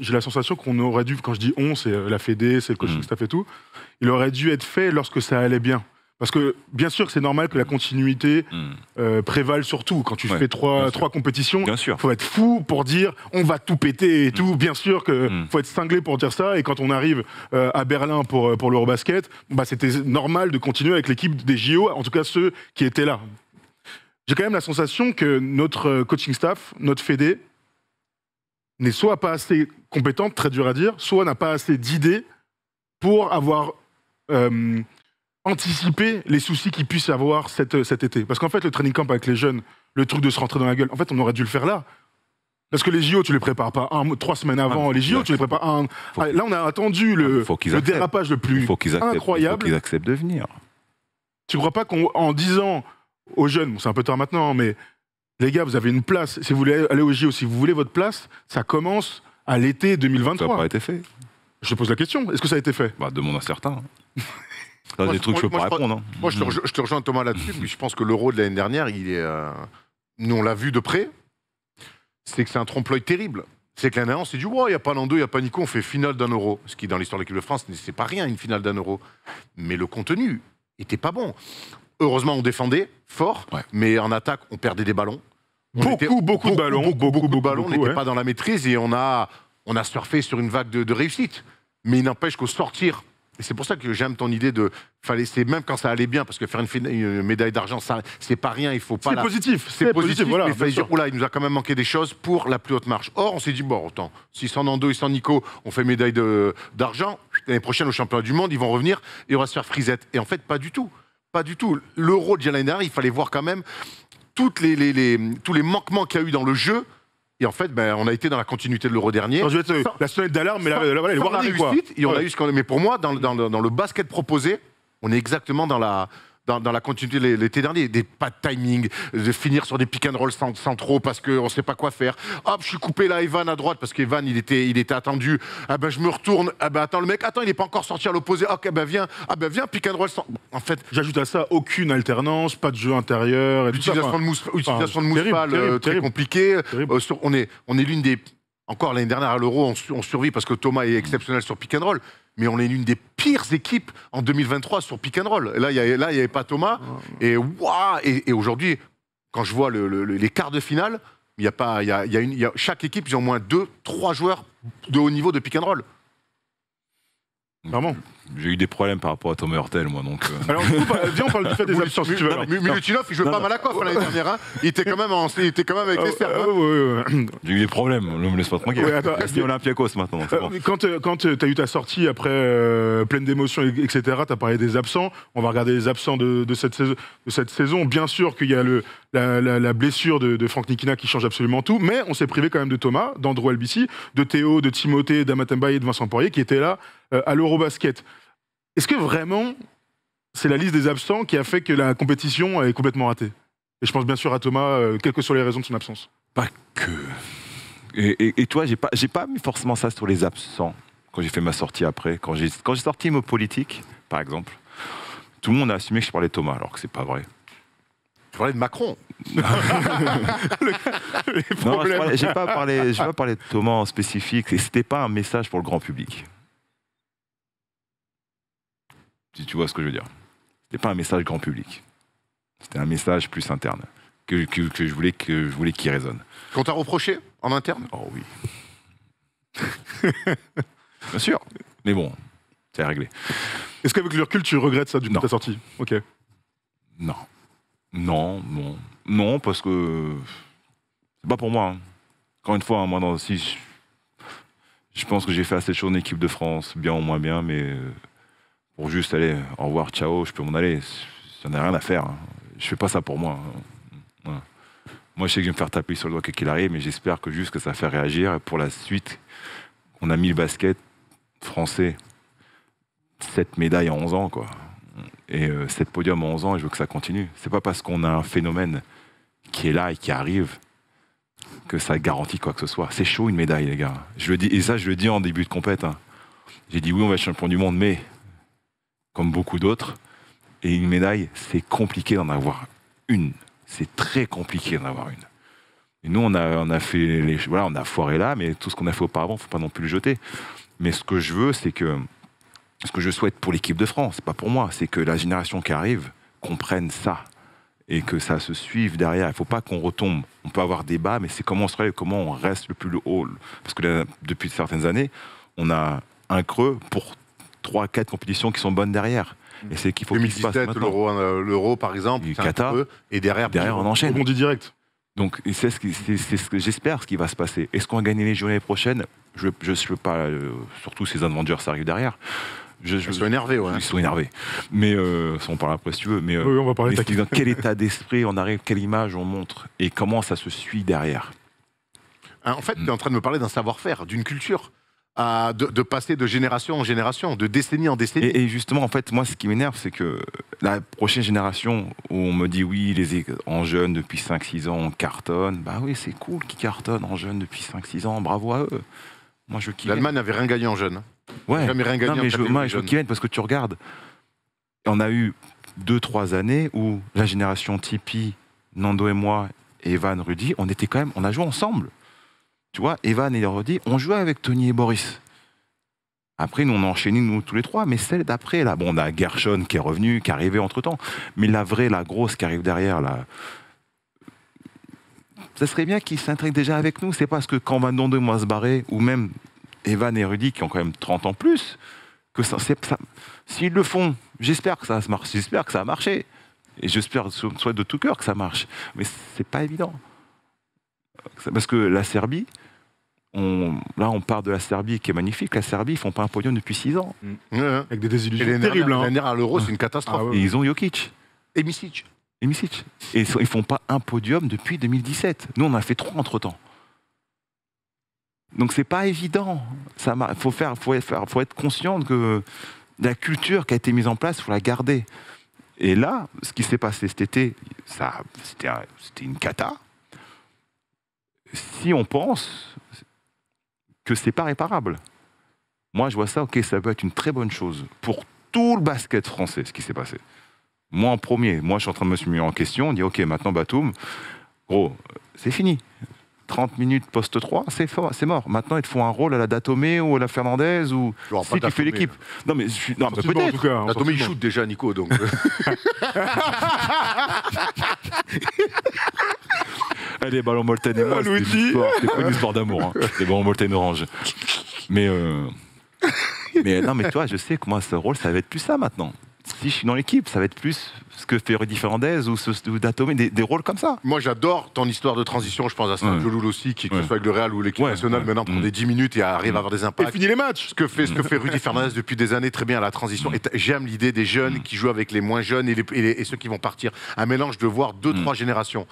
j'ai la sensation qu'on aurait dû, quand je dis on, c'est euh, la Fédé, c'est le coaching ça hmm. fait tout, il aurait dû être fait lorsque ça allait bien. Parce que bien sûr, c'est normal que la continuité hmm. euh, prévale sur tout. Quand tu fais trois, trois compétitions, il faut être fou pour dire on va tout péter et hmm. tout. Bien sûr qu'il hmm. faut être cinglé pour dire ça. Et quand on arrive euh, à Berlin pour, euh, pour l'Eurobasket, bah, c'était normal de continuer avec l'équipe des JO, en tout cas ceux qui étaient là. J'ai quand même la sensation que notre coaching staff, notre Fédé, e n'est soit pas assez compétente, très dur à dire, soit n'a pas assez d'idées pour avoir anticiper les soucis qu'ils puissent avoir cet, été. Parce qu'en fait, le training camp avec les jeunes, le truc de se rentrer dans la gueule, en fait, on aurait dû le faire là. Parce que les JO, tu les prépares pas trois semaines ah, avant. les JO, tu les prépares un. Ah, là, on a attendu le, ah, dérapage le plus incroyable. Il faut qu'ils acceptent de venir. Tu ne crois pas qu'en disant aux jeunes, bon, c'est un peu tard maintenant, mais les gars, vous avez une place. Si vous voulez aller aux JO, si vous voulez votre place, ça commence à l'été 2023. Ça n'a pas été fait. Je te pose la question. Est-ce que ça a été fait bah, De mon incertain. des trucs que je pas répondre. Moi, hein. mmh. je te, rejoins, Thomas là-dessus, mais mmh. je pense que l'euro de l'année dernière, il est, euh, nous, on l'a vu de près, c'est que c'est un trompe-l'œil terrible. C'est que l'année dernière, on s'est dit, il ouais, n'y a pas l'an 2, il n'y a pas Nico, on fait finale d'un euro. Ce qui, dans l'histoire de l'équipe de France, c'est pas rien, une finale d'un euro. Mais le contenu était pas bon. Heureusement, on défendait fort, mais en attaque, on perdait des ballons. Beaucoup, beaucoup, de ballons. Beaucoup, beaucoup, de ballons. on n'était pas dans la maîtrise et on a, on a surfé sur une vague de, de réussite. Mais il n'empêche qu'au sortir et c'est pour ça que j'aime ton idée de c'est même quand ça allait bien parce que faire une, médaille d'argent ce c'est pas rien il faut pas c'est positif c'est positif, voilà fallait dire oula il nous a quand même manqué des choses pour la plus haute marche or on s'est dit bon autant si sans Nando et sans Nico on fait médaille d'argent l'année prochaine au championnat du monde ils vont revenir et on va se faire frisette et en fait pas du tout pas du tout l'euro de l'année il fallait voir quand même tous les manquements qu'il y a eu dans le jeu et en fait, ben, on a été dans la continuité de l'euro dernier. la sonnette d'alarme, mais la, voilà, sans les la réussite, quoi. Mais pour moi, dans le basket proposé, on est exactement dans la dans, la continuité de l'été dernier. Des pas de timing, de finir sur des pick and roll sans, trop parce qu'on ne sait pas quoi faire. Hop, je suis coupé là, Evan à droite parce qu'Evan, il était, il était attendu. Ah ben, je me retourne. Ah ben, attends, le mec, attends, il n'est pas encore sorti à l'opposé. Ah ben, viens, ah ben, viens, pick and roll sans. En fait. J'ajoute à ça aucune alternance, pas de jeu intérieur. utilisation de mousse, enfin, de mousse très compliquée. Euh, on est, on est l'une des. Encore l'année dernière à l'Euro, on, on survit parce que Thomas est exceptionnel sur pick and roll mais on est l'une des pires équipes en 2023 sur pick and roll. Là, il n'y avait pas Thomas. Et, et, aujourd'hui, quand je vois les quarts de finale, il y a pas, y a, chaque équipe, j'ai au moins deux, trois joueurs de haut niveau de pick and roll. Vraiment. J'ai eu des problèmes par rapport à Thomas Hurtel, moi, donc. Euh. Alors, du coup, viens, on parle du fait des absences, si tu veux. Milutinov, il jouait mal pas coiffe hein, l'année dernière. Hein. Il, était quand même il était quand même avec ah, les Serbes. Ah, hein. J'ai eu des problèmes, ne me laisse pas tranquille. Ouais, attends, est Olympiakos maintenant. Bon. Euh, quand, euh, quand tu as eu ta sortie après pleine d'émotions, etc., tu as parlé des absents. On va regarder les absents de, cette, saison, Bien sûr qu'il y a le, la, blessure de, de Franck Nikina qui change absolument tout, mais on s'est privé quand même de Thomas, d'Andrew Albici, de Théo, de Timothée, d'Amatembaye et de Vincent Poirier qui étaient là à l'Eurobasket. Est-ce que vraiment c'est la liste des absents qui a fait que la compétition est complètement ratée Et je pense bien sûr à Thomas, euh, quelles que soient les raisons de son absence. Pas que. Et, toi, j'ai pas, pas mis forcément ça sur les absents quand j'ai fait ma sortie après. Quand j'ai, quand j'ai sorti mes politiques, par exemple, tout le monde a assumé que je parlais de Thomas, alors que c'est pas vrai. Je parlais de Macron. non, je n'ai pas, parlé de Thomas en spécifique. et C'était pas un message pour le grand public tu vois ce que je veux dire. C'était pas un message grand public. C'était un message plus interne que, que, je voulais que je voulais qu'il résonne. Qu'on t'a reproché en interne Oh oui. Bien sûr. Mais bon, c'est réglé. Est-ce qu'avec le recul, tu regrettes ça du coup ta sortie Ok. Non. Non, non. Non, parce que c'est pas pour moi. Hein. Encore une fois, hein, moi, dans, si je, je pense que j'ai fait assez de choses en équipe de France, bien ou moins bien, mais euh, pour juste aller, euh, au revoir, ciao, je peux m'en aller. J'en ai rien à faire. Hein. Je fais pas ça pour moi. Hein. Moi, je sais que je vais me faire taper sur le doigt qu'il arrive, mais j'espère que juste que ça fait réagir. Et pour la suite, on a mis le basket français, 7 médailles en 11 ans, quoi. Et 7 euh, podiums en 11 ans, et je veux que ça continue. C'est pas parce qu'on a un phénomène qui est là et qui arrive que ça garantit quoi que ce soit. C'est chaud une médaille, les gars. Je le dis, et ça, je le dis en début de compète. Hein. J'ai dit oui, on va être champion du monde, mais comme beaucoup d'autres. Et une médaille, c'est compliqué d'en avoir une. C'est très compliqué d'en avoir une. Et nous, on a, on a fait les, voilà, on a foiré là, mais tout ce qu'on a fait auparavant, faut pas non plus le jeter. Mais ce que je veux, c'est que ce que je souhaite pour l'équipe de France, pas pour moi, c'est que la génération qui arrive comprenne ça et que ça se suive derrière. Il faut pas qu'on retombe. On peut avoir des bas, mais c'est comment on se comment on reste le plus haut. Parce que depuis certaines années, on a un creux pour 3 4 compétitions qui sont bonnes derrière. Mmh. Et c'est qu'il faut passe maintenant. Euh, l'euro, par exemple, et, Qatar, peu, et derrière, on enchaîne. On dit direct. Donc c'est ce, que j'espère ce qui va se passer. Est-ce qu'on va gagner les journées prochaines Je ne suis pas, euh, surtout ces Avengers, ça arrive derrière. Je, je, ils sont énervés, ouais. Ils sont énervés. Mais euh, on parle après si tu veux. Mais, euh, on va parler dans quel état d'esprit on arrive, quelle image on montre et comment ça se suit derrière. Hein, en fait, hmm. tu es en train de me parler d'un savoir-faire, d'une culture de, passer de génération en génération, de décennie en décennie. Et, justement, en fait, moi, ce qui m'énerve, c'est que la prochaine génération, où on me dit, oui, les en jeune depuis 5-6 ans, on cartonne. Bah oui, c'est cool qu'ils cartonnent en jeune depuis 5-6 ans, bravo à eux. Moi, je L'Allemagne n'avait rien gagné en jeune hein. Ouais, jamais rien gagné mais je, moi, je kiffe parce que tu regardes, on a eu 2-3 années où la génération Tipeee, Nando et moi, et Evan, Rudy, on était quand même, on a joué ensemble. Tu vois, Evan et Rudy, ont joué avec Tony et Boris. Après, nous, on a enchaîné, nous, tous les trois. Mais celle d'après, là, bon, on a Gershon qui est revenu, qui est arrivé entre-temps. Mais la vraie, la grosse qui arrive derrière, là... Ça serait bien qu'ils s'intriguent déjà avec nous. C'est parce que quand Van de moi se barrer, ou même Evan et Rudy, qui ont quand même 30 ans plus, que ça... S'ils le font, j'espère que ça se marche. J'espère que ça a marché. Et j'espère, soit de tout cœur, que ça marche. Mais c'est pas évident. Parce que la Serbie, là, on part de la Serbie qui est magnifique. La Serbie, ils font pas un podium depuis 6 ans. Mm. Avec des désillusions terribles. Hein. à l'Euro, c'est une ah. catastrophe. Ah ils ont Jokic. Et Misic. Et ils, ne font pas un podium depuis 2017. Nous, on en a fait trois entre temps. Donc c'est pas évident. Il faut faire, faut être conscient que la culture qui a été mise en place, faut la garder. Et là, ce qui s'est passé cet été, ça, c'était, une cata. Si on pense que c'est pas réparable. Moi, je vois ça, ok, ça peut être une très bonne chose pour tout le basket français, ce qui s'est passé. Moi en premier, moi je suis en train de me mettre en question, on dit ok, maintenant Batum, gros, c'est fini. 30 minutes post 3, c'est mort. Maintenant, ils te font un rôle à la Datomé ou à la Fernandez ou si tu fais l'équipe. Hein. Non mais, je... non, mais peut-être. Hein, Datomé il shoot déjà Nico donc. Eh, les ballons Molten et moi, c'est pas une histoire d'amour. Les hein. ballons Molten orange. Mais, euh, mais non, mais toi, je sais que moi, ce rôle, ça va être plus ça maintenant. Si je suis dans l'équipe, ça va être plus ce que fait Rudy Fernandez ou, ou des, des, rôles comme ça. Moi, j'adore ton histoire de transition. Je pense à Sergio ouais. aussi, qui, que ce soit avec le Real ou l'équipe nationale, maintenant prend mm. des 10 minutes et arrive à avoir des mm. impacts. Et finit les matchs. Ce que fait, ce que fait mm. Rudy Fernandez depuis des années, très bien à la transition. et J'aime l'idée des jeunes qui jouent avec les moins jeunes et, et, les, et, ceux qui vont partir. Un mélange de voir deux, trois générations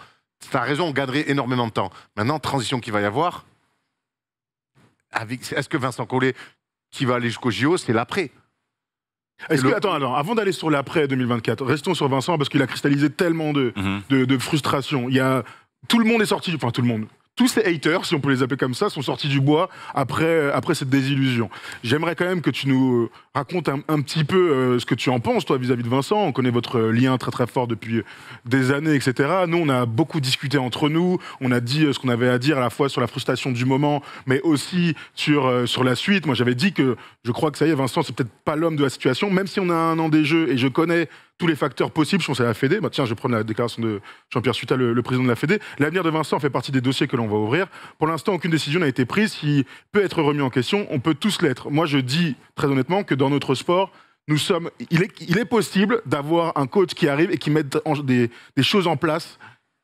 tu as raison, on gagnerait énormément de temps. Maintenant, transition qui va y avoir, est-ce que Vincent Collet, qui va aller jusqu'au JO, c'est l'après attends, avant d'aller sur l'après 2024, restons sur Vincent parce qu'il a cristallisé tellement mhm. de, de frustration. Il y a, tout le monde est sorti, enfin tout le monde, tous ces haters, si on peut les appeler comme ça, sont sortis du bois après, euh, après cette désillusion. J'aimerais quand même que tu nous euh, racontes un, petit peu euh, ce que tu en penses, toi, vis-à-vis de Vincent. On connaît votre lien très très fort depuis des années, etc. Nous, on a beaucoup discuté entre nous, on a dit ce qu'on avait à dire à la fois sur la frustration du moment, mais aussi sur, sur la suite. Moi, j'avais dit que je crois que ça y est, Vincent, c'est peut-être pas l'homme de la situation, même si on a un an des jeux, et je connais tous les facteurs possibles. Je pense à la Fédé. Bah, tiens, je prends la déclaration de Jean-Pierre Suta, le, président de la Fédé. L'avenir de Vincent fait partie des dossiers que l'on va ouvrir. Pour l'instant, aucune décision n'a été prise. Il peut être remis en question. On peut tous l'être. Moi, je dis très honnêtement que dans notre sport, nous sommes, il, est, possible d'avoir un coach qui arrive et qui met des, choses en place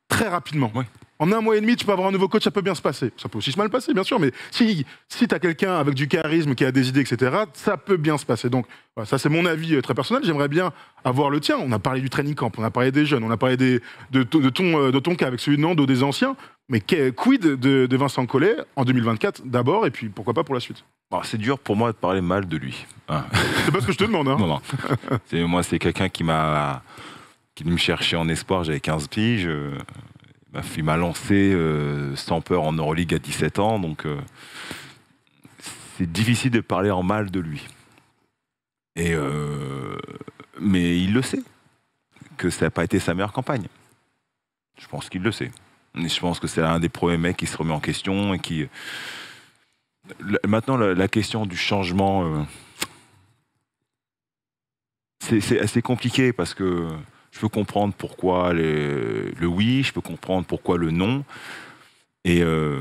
très rapidement en un mois et demi, tu peux avoir un nouveau coach, ça peut bien se passer. Ça peut aussi se mal passer, bien sûr, mais si, si tu as quelqu'un avec du charisme, qui a des idées, etc., ça peut bien se passer. Donc, ça, c'est mon avis euh, très personnel. J'aimerais bien avoir le tien. On a parlé du training camp, on a parlé des jeunes, on a parlé euh, de, ton, cas avec celui de Nando, des anciens. Mais quid de, Vincent Collet en 2024 d'abord, et puis pourquoi pas pour la suite c'est dur pour moi de parler mal de lui. Hein. C'est pas ce que je te demande. Hein. moi, c'est quelqu'un qui m'a qui me cherchait en espoir. J'avais 15 piges. Euh, il m'a lancé sans peur en Euroleague à 17 ans, donc euh, c'est difficile de parler en mal de lui. Et euh, mais il le sait que ça n'a pas été sa meilleure campagne. Je pense qu'il le sait. je pense que c'est un des premiers mecs qui se remet en question et qui. Maintenant, la, question du changement, euh, c'est assez compliqué parce que je peux comprendre pourquoi le oui, je peux comprendre pourquoi le non. Et euh,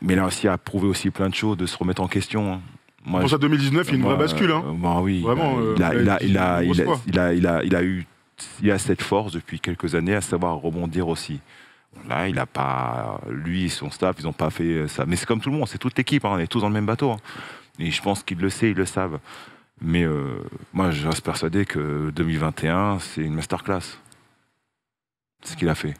mais là aussi, à prouvé aussi plein de choses, de se remettre en question. Hein. Moi, 2019, il y hein. bah euh, euh, a une vraie bascule. oui, il a eu il a cette force depuis quelques années à savoir rebondir aussi. Là, il a pas. Lui et son staff, ils n'ont pas fait ça. Mais c'est comme tout le monde, c'est toute l'équipe, hein, on est tous dans le même bateau. Et je pense qu'ils le ils le savent. Mais euh, moi, je reste persuadé que 2021, c'est une masterclass. C'est ce qu'il a fait.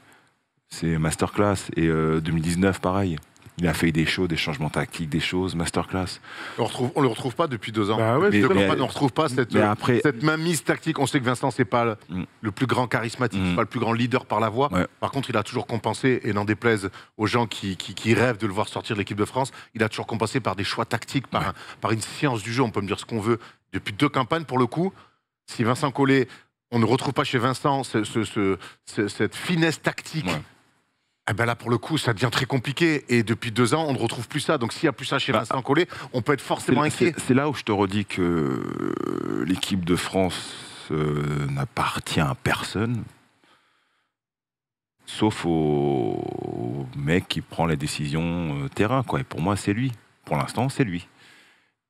C'est masterclass. Et 2019, euh, pareil. Il a fait des choses, des changements tactiques, des choses, masterclass. On retrouve, on le retrouve pas depuis deux ans. Bah on ouais, on retrouve pas euh, cette, après, cette même mise tactique. On sait que Vincent c'est pas le, mm. plus grand charismatique, n'est mm. pas le plus grand leader par la voix. Par contre, il a toujours compensé et n'en déplaise aux gens qui, qui, rêvent de le voir sortir de l'équipe de France, il a toujours compensé par des choix tactiques, par, par une science du jeu. On peut me dire ce qu'on veut, depuis deux campagnes pour le coup. Si Vincent Collet, on ne retrouve pas chez Vincent ce, cette finesse tactique. Eh ben là, pour le coup, ça devient très compliqué. Et depuis deux ans, on ne retrouve plus ça. Donc, s'il n'y a plus ça chez bah, Vincent Collet, on peut être forcément inquiet. C'est là où je te redis que euh, l'équipe de France euh, n'appartient à personne, sauf au... mec qui prend les décisions euh, terrain. Quoi. Et pour moi, c'est lui. Pour l'instant, c'est lui.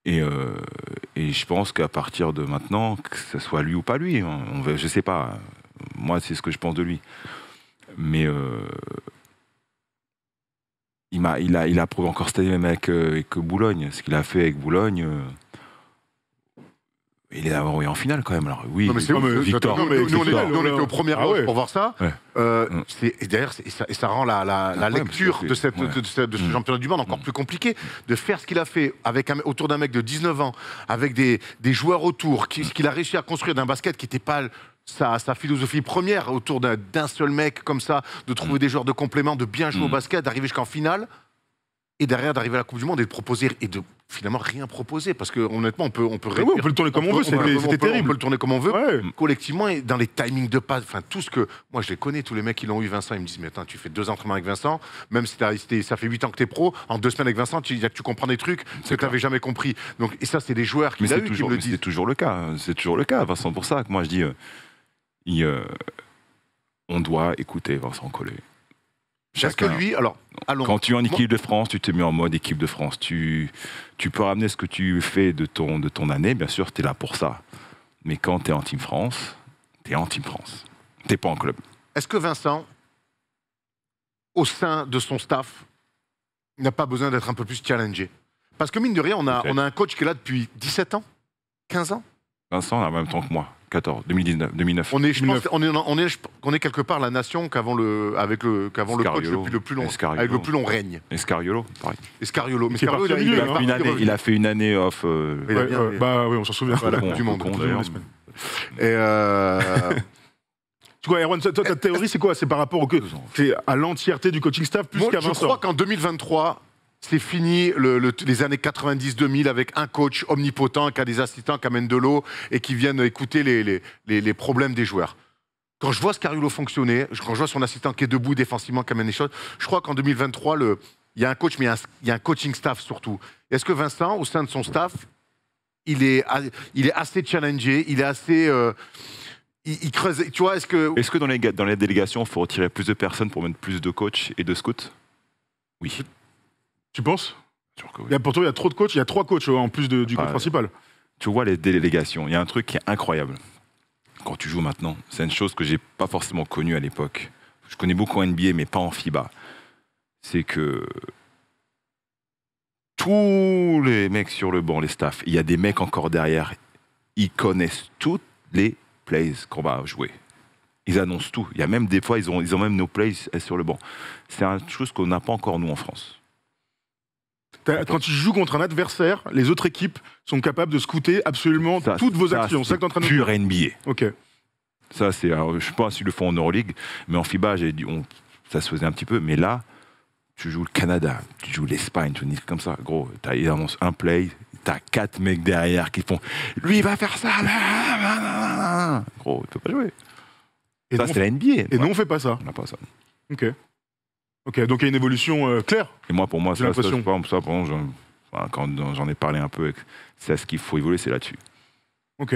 Et, euh, et, je pense qu'à partir de maintenant, que ce soit lui ou pas lui, on, on je sais pas. Moi, c'est ce que je pense de lui. Mais euh, il, a, il, a, il a prouvé encore cette même avec, euh, avec Boulogne. Ce qu'il a fait avec Boulogne, il est en finale quand même. Alors oui, c'est Victor. Nous, nous, on était, au ah on était pour voir ça. Euh, mm. et d'ailleurs, ça, rend la, lecture de, cette, de, ce, mm. championnat du monde encore mm. plus compliqué. De faire ce qu'il a fait avec un, autour d'un mec de 19 ans, avec des, des joueurs autour, qui, ce qu'il a réussi à construire d'un basket qui n'était pas sa, sa, philosophie première autour d'un, seul mec comme ça, de trouver des joueurs de complément, de bien jouer au basket, d'arriver jusqu'en finale et derrière d'arriver à la Coupe du Monde et de proposer et de finalement rien proposer parce que honnêtement on peut on peut on peut le tourner comme on, veut c'était terrible on peut le tourner comme on veut collectivement et dans les timings de pas enfin tout ce que moi je les connais tous les mecs qui l'ont eu Vincent ils me disent mais attends tu fais deux entraînements avec Vincent même si ça fait huit ans que t'es pro en deux semaines avec Vincent tu, tu comprends des trucs que t'avais jamais compris donc et ça c'est des joueurs qui, mais toujours, qui me le disent c'est toujours le cas hein. c'est toujours le cas Vincent pour ça que moi je dis euh, euh, on doit écouter Vincent Collet lui, alors, Quand tu es en équipe de France, tu te mets en mode équipe de France. Tu, peux ramener ce que tu fais de ton, année, bien sûr, tu es là pour ça. Mais quand tu es en Team France, tu es en Team France. Tu pas en club. Est-ce que Vincent, au sein de son staff, n'a pas besoin d'être un peu plus challengé Parce que mine de rien, on a, un coach qui est là depuis 17 ans, 15 ans. Vincent, en même temps que moi. 14, 2019, 2009. On est, je pense, on est, on est, on est quelque part la nation qu'avant le, avec le, qu'avant le coach le plus, le plus long, Escariolo. avec le plus long règne. Escariolo, pareil. Escariolo, mais Escariolo, il, a, il, a, il, a, année, il a fait une année off. Euh, ouais, euh, bah oui, on s'en souvient. Voilà, du monde. Bon, Et euh, Tu vois, Erwan, toi, ta théorie, c'est quoi C'est par rapport au que, à l'entièreté du coaching staff plus qu'à Vincent. Je crois qu'en 2023, c'est fini les années 90-2000 avec un coach omnipotent qui a des assistants qui amènent de l'eau et qui viennent écouter les, problèmes des joueurs quand je vois Scarulo fonctionner, quand je vois son assistant qui est debout défensivement, qui amène des choses, je crois qu'en 2023, le... il y a un coach, mais il y a un, coaching staff surtout. Est-ce que Vincent, au sein de son staff, il est, il est assez challengé, il est assez. Euh, il, creuse. Tu vois, est-ce que. Est-ce que dans les, dans les délégations, il faut retirer plus de personnes pour mettre plus de coachs et de scouts Oui. Tu penses il y a, Pour toi, il y a trop de coachs, il y a trois coachs euh, en plus du coach principal. Tu vois les délégations, il y a un truc qui est incroyable quand tu joues maintenant. C'est une chose que j'ai pas forcément connue à l'époque. Je connais beaucoup en NBA, mais pas en FIBA. C'est que tous les mecs sur le banc, les staffs, il y a des mecs encore derrière, ils connaissent toutes les plays qu'on va jouer. Ils annoncent tout. Il y a même des fois, ils ont, ils ont même nos plays sur le banc. C'est une chose qu'on n'a pas encore, nous, en France quand tu joues contre un adversaire, les autres équipes sont capables de scouter absolument toutes vos actions. C'est ça que en train de NBA. Ok. Ça, c'est. Euh, je sais pas s'ils le font en Euroleague, mais en FIBA, dit, ça se faisait un petit peu. Mais là, tu joues le Canada, tu joues l'Espagne, tu dis comme ça. Gros, t'as un play, as quatre mecs derrière qui font. Lui, il va faire ça. Gros, tu peux pas jouer. Et ça, c'est la NBA. Et nous, on fait pas ça. On n'a pas ça. Ok. Ok, donc il y a une évolution euh, claire. Et moi, pour moi, ça, ça, je ça, quand j'en ai parlé un peu, c'est ce qu'il faut évoluer, c'est là-dessus. Ok.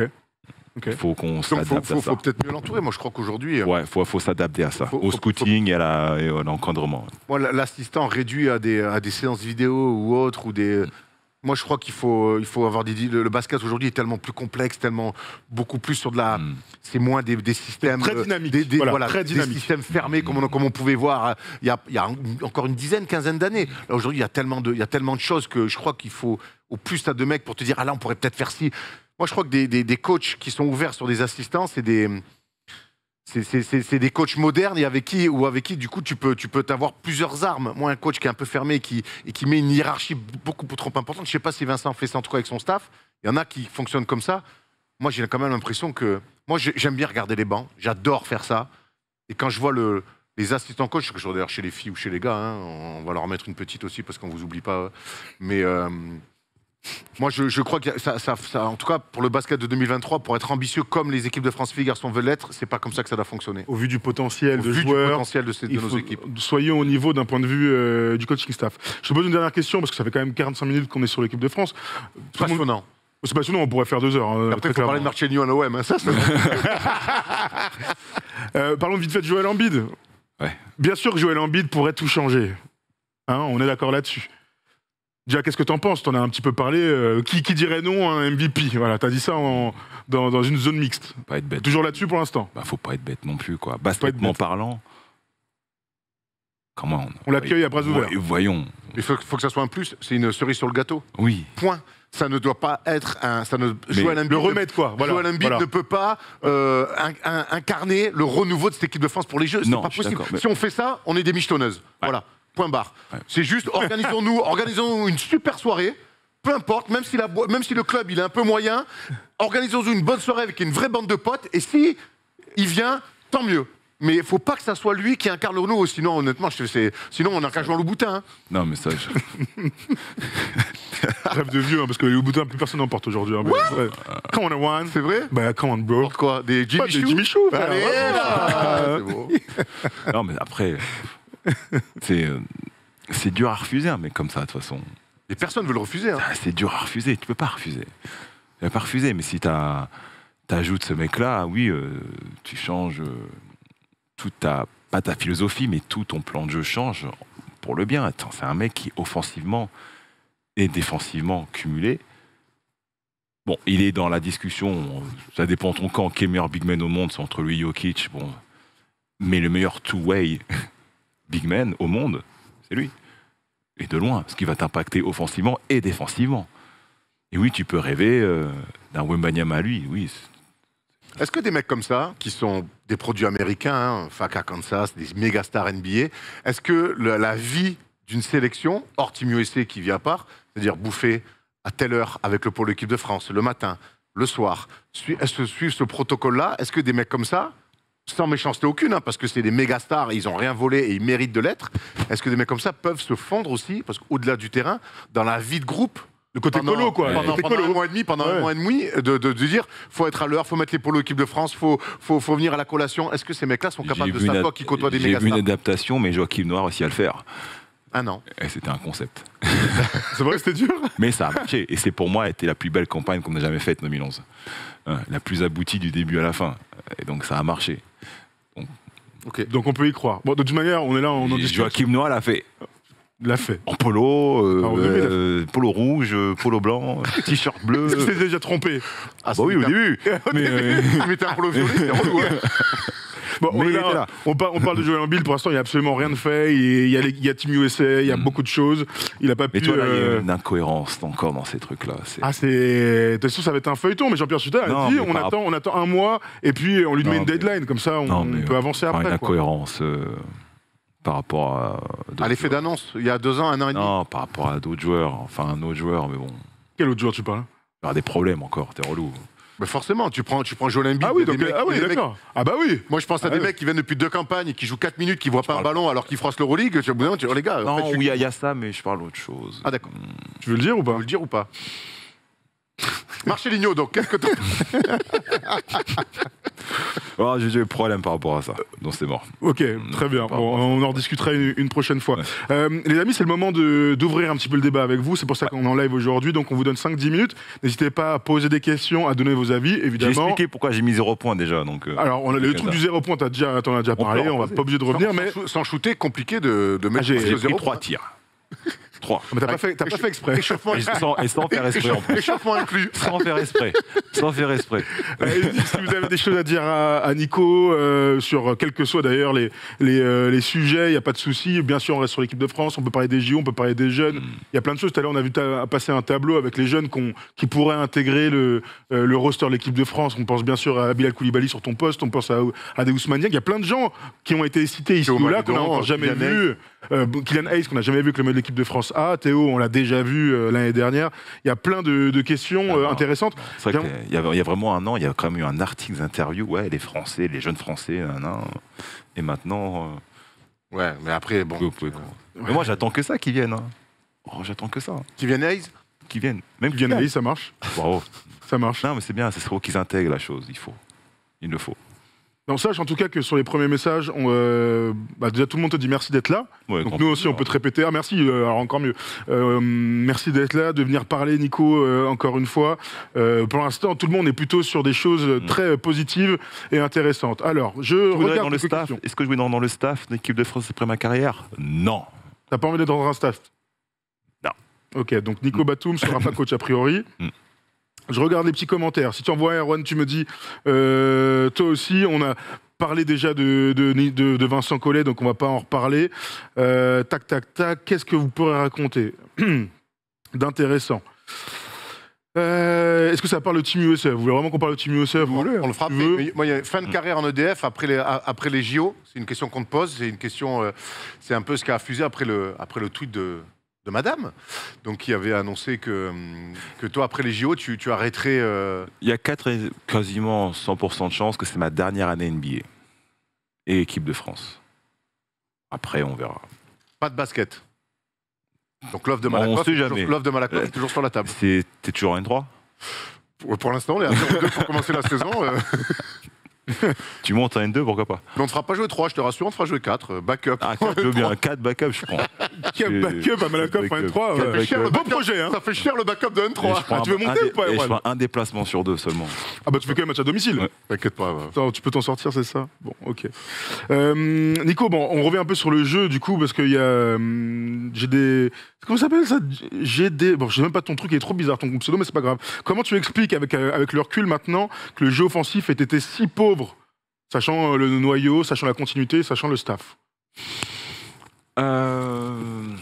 Il Faut qu'on s'adapte à ça. faut peut-être mieux l'entourer. Moi, je crois qu'aujourd'hui. Euh, ouais, faut, faut s'adapter à ça. au scouting et à l'encadrement. Moi, l'assistant réduit à des, à des séances vidéo ou autres, ou des, moi, je crois qu'il faut, il faut avoir des. Le, basket aujourd'hui est tellement plus complexe, tellement beaucoup plus sur de la. Hmm. C'est moins des, systèmes. Très euh, dynamique. Des, voilà, des systèmes fermés, comme, on, comme pouvait voir euh, il y a, encore une dizaine, quinzaine d'années. aujourd'hui, il, y a tellement de, a tellement de choses que je crois qu'il faut au plus t'as deux mecs pour te dire Ah là, on pourrait peut-être faire ci. Moi, je crois que des, coachs qui sont ouverts sur des assistances et des c'est des coachs modernes et avec qui ou avec qui du coup tu peux tu peux avoir plusieurs armes. Moi un coach qui est un peu fermé et qui et qui met une hiérarchie beaucoup trop importante. Je sais pas si Vincent fait ça en tout cas avec son staff. Il y en a qui fonctionnent comme ça. Moi j'ai quand même l'impression que moi j'aime bien regarder les bancs. J'adore faire ça. Et quand je vois le, les assistants coachs, que je d'ailleurs chez les filles ou chez les gars, hein, on va leur mettre une petite aussi parce qu'on vous oublie pas. Mais euh, moi, je, crois que ça, en tout cas, pour le basket de 2023, pour être ambitieux comme les équipes de France filles garçons veulent l'être, c'est pas comme ça que ça doit fonctionner. Au vu du potentiel de joueurs, potentiel de, ces, nos équipes. Soyons au niveau d'un point de vue euh, du coaching staff. Je te pose une dernière question parce que ça fait quand même 45 minutes qu'on est sur l'équipe de France. Passionnant. C'est passionnant, on pourrait faire deux heures. Hein, après, il faut parler de Marcelino à l'OM, hein, ça. Euh, parlons vite fait de Joël Embiid. Bien sûr que Joël Embiid pourrait tout changer. Hein, on est d'accord là-dessus. Déjà, qu'est-ce que t'en penses T'en as un petit peu parlé. Euh, qui, dirait non à un MVP Voilà, t'as dit ça dans, dans, une zone mixte. pas être bête. Toujours là-dessus pour l'instant. Bah, faut pas être bête non plus, quoi. parlant. Comment on, on l'accueille à bras ouverts. Voyons. Il faut, que ça soit un plus. C'est une cerise sur le gâteau. Oui. Point. Ça ne doit pas être un. Ça ne, le remède, quoi. Voilà. ne peut pas euh, incarner le renouveau de cette équipe de France pour les Jeux. C'est pas possible. Si on fait ça, on est des michetonneuses. Voilà. Point barre. C'est juste, organisons-nous organisons une super soirée peu importe, même si, la, même si, le club il est un peu moyen, organisons-nous une bonne soirée avec une vraie bande de potes, et si il vient, tant mieux. Mais il ne faut pas que ça soit lui qui incarne Renault, sinon honnêtement, je, sinon on incarne Jean Louboutin. Boutin. Hein. Non mais ça... Rêve de vieux, hein, parce que Boutin plus personne porte aujourd'hui. Hein, come on, one. C'est vrai bah, come on, bro. quoi Des Jimmy Des Non mais après... c'est, euh, c'est dur à refuser mais comme ça, de toute façon. les personnes veulent refuser. Hein. Ah, c'est dur à refuser, tu peux pas refuser. Tu peux pas refuser, mais si tu ajoutes ce mec-là, oui, euh, tu changes tout euh, toute ta, pas ta philosophie, mais tout ton plan de jeu change pour le bien. Attends, c'est un mec qui, offensivement et défensivement cumulé, Bon, il est dans la discussion, ça dépend ton camp, quel meilleur big man au monde, c'est entre lui et Jokic, bon. Mais le meilleur two-way big man au monde, c'est lui. Et de loin, ce qui va t'impacter offensivement et défensivement. Et oui, tu peux rêver euh, d'un Wembanyama à lui, oui. Est-ce que des mecs comme ça, qui sont des produits américains, hein, Kansas, des méga stars NBA, est-ce que la vie d'une sélection, hors Team USA qui vient à part, c'est-à-dire bouffer à telle heure avec le pôle équipe de France, le matin, le soir, suivent ce, protocole-là, est-ce que des mecs comme ça, sans méchanceté aucune, hein, parce que c'est des méga stars, ils n'ont rien volé et ils méritent de l'être. Est-ce que des mecs comme ça peuvent se fondre aussi, parce qu'au-delà du terrain, dans la vie de groupe, le côté polo quoi. Pendant, un mois et demi, pendant un mois et demi, de, de, il dire faut être à l'heure, faut mettre les polos équipe de France, faut, faut, faut, venir à la collation. Est-ce que ces mecs-là sont capables de ça qui côtoient des méga J'ai vu une adaptation, mais Joachim Noir aussi à le faire. Ah non. C'était un concept. c'est vrai que c'était dur Mais ça a marché. Et c'est pour moi, été la plus belle campagne qu'on a jamais faite, 2011. Hein, la plus aboutie du début à la fin. Et donc ça a marché. Donc on peut y croire. Bon, de toute manière, on est là, on en discute. Joachim Noah l'a fait. L'a fait. En polo, euh, ah, euh polo rouge, euh, polo blanc, t-shirt bleu. que c'est déjà trompé. Ah bah oui, au ah, début. Mais, euh, il un polo violet, Bon, on, parle, de Joël Embiid. Pour l'instant, il n'y a absolument rien de fait. Il y a, Team USA, il y a mm. beaucoup de choses. Il n'a pas mais pu. il y a euh, une incohérence encore dans ces trucs-là. Ah, c'est. De toute façon, ça va être un feuilleton. Mais Jean-Pierre Sutter a dit on attend, un mois et puis on lui met une deadline. Comme ça, on, peut avancer après. Une incohérence. Euh, par rapport à. À ah, l'effet d'annonce, il y a deux ans, un an et demi Non, par rapport à d'autres joueurs, enfin un autre joueur, mais bon. Quel autre joueur tu parles Il y des problèmes encore, t'es relou. Mais forcément, tu prends, tu prends Ah oui, mecs, ah oui, d'accord. Ah bah oui. Moi, je pense à ah des mecs qui viennent depuis deux campagnes, qui jouent 4 minutes, qui voient pas un ballon alors qu'ils froissent l'Euroleague. Tu les gars. Non, oui, il y, a ça, mais je parle autre chose. Ah d'accord. Tu veux le dire ou pas Tu veux le dire ou pas Marché l'igno, donc, quelques temps. oh, J'ai eu des problèmes par rapport à ça, donc c'est mort. Ok, très bien. on en discutera une, prochaine fois. Euh, les amis, c'est le moment d'ouvrir un petit peu le débat avec vous. C'est pour ça qu'on est en live aujourd'hui. Donc, on vous donne 5-10 minutes. N'hésitez pas à poser des questions, à donner vos avis, évidemment. J'ai expliqué pourquoi j'ai mis 0 point déjà. Donc, euh, Alors, on a, le truc du 0 point, t'en as déjà, déjà parlé. On va pas obligé de revenir. mais sans shooter, compliqué de, de ah, mettre ah, 3 tirs. Ah, mais t'as pas, fait, pas fait exprès. Échauffement sans, sans faire exprès Échauffement inclus. Sans faire exprès. Sans faire exprès. si vous avez des choses à dire à, Nico, euh, sur euh, quels que soient d'ailleurs les, les, euh, les sujets, il n'y a pas de souci. Bien sûr, on reste sur l'équipe de France, on peut parler des JO, on peut parler des jeunes. Il mm. y a plein de choses. Tout à l'heure, on a vu passer un tableau avec les jeunes qui pourraient intégrer le, le roster de l'équipe de France. On pense bien sûr à Bilal Koulibaly sur ton poste, on pense à, à des Il y a plein de gens qui ont été cités ici ou là, qu'on n'a jamais vu. Kylian Hayes, qu'on n'a jamais vu que le mode de l'équipe de France ah, Théo, on l'a déjà vu euh, l'année dernière. Il y a plein de, questions euh, intéressantes. C'est vrai qu'il y, a vraiment un an, il y a quand même eu un article d'interview. Ouais, les Français, les jeunes Français, et maintenant. Euh, ouais, mais après, bon. mais moi, j'attends que ça qu'ils viennent. Hein. Oh, j'attends que ça. Qu'ils viennent Aïs Qu'ils viennent. Même qu'ils viennent Aïs, ça marche. ça marche. Non, mais c'est bien, c'est trop qu'ils intègrent la chose. Il faut. Il le faut on sache en tout cas que sur les premiers messages, euh, bah, déjà tout le monde te dit merci d'être là. Donc nous aussi, on peut te répéter ah, merci, euh, alors encore mieux. Euh, merci d'être là, de venir parler, Nico, encore une fois. pour l'instant, tout le monde est plutôt sur des choses mm. très positives et intéressantes. Alors, je regarde dans le Est-ce que je vais dans, dans le staff d'équipe de France après ma carrière Non. T'as pas envie d'être dans un staff Non. Ok, donc Nico mm. Batum sera pas coach a priori. Mm. Je regarde les petits commentaires. Si tu envoies Erwan, tu me dis, euh, toi aussi, on a parlé déjà de, Vincent Collet, donc on va pas en reparler. Euh, tac, tac, tac, qu'est-ce que vous pourrez raconter d'intéressant euh, Est-ce que ça parle de Team USA Vous voulez vraiment qu'on parle de Team USA on, le fera, fin de carrière en EDF après les, après les JO. C'est une question qu'on te pose. C'est une question. c'est un peu ce qui a fusé après le, après le tweet de, de madame, donc qui avait annoncé que, hum, que toi, après les JO, tu, tu arrêterais. Euh, Il y a quatre, quasiment 100% de chances que c'est ma dernière année NBA et équipe de France. Après, on verra. pas de basket. Donc l'offre de On de Malakoff est toujours sur la table. C'est- T'es toujours en N3 Pour, l'instant, on est à 2 pour commencer la saison. Euh. Tu montes en N2, pourquoi pas on ne fera pas jouer 3, je te rassure, on fera jouer 4. Euh, backup. Ah, 4, veux bien. 4 backup, je prends. Qui backup à Malakoff en N3 ça fait projet, hein. Ça fait cher le backup de N3. Ah, tu veux monter ou pas, je fais un déplacement sur deux seulement. Ah bah tu fais quand même match à domicile. T'inquiète pas. tu peux t'en sortir, c'est ça Bon, ok. Euh, Nico, bon, on revient un peu sur le jeu du coup, parce qu'il y a. Hum, j'ai des. Comment ça s'appelle ça J'ai des... Bon, je sais même pas ton truc, il est trop bizarre ton pseudo, mais c'est pas grave. Comment tu expliques avec, euh, avec le recul maintenant que le jeu offensif ait été si pauvre, sachant euh, le noyau, sachant la continuité, sachant le staff euh,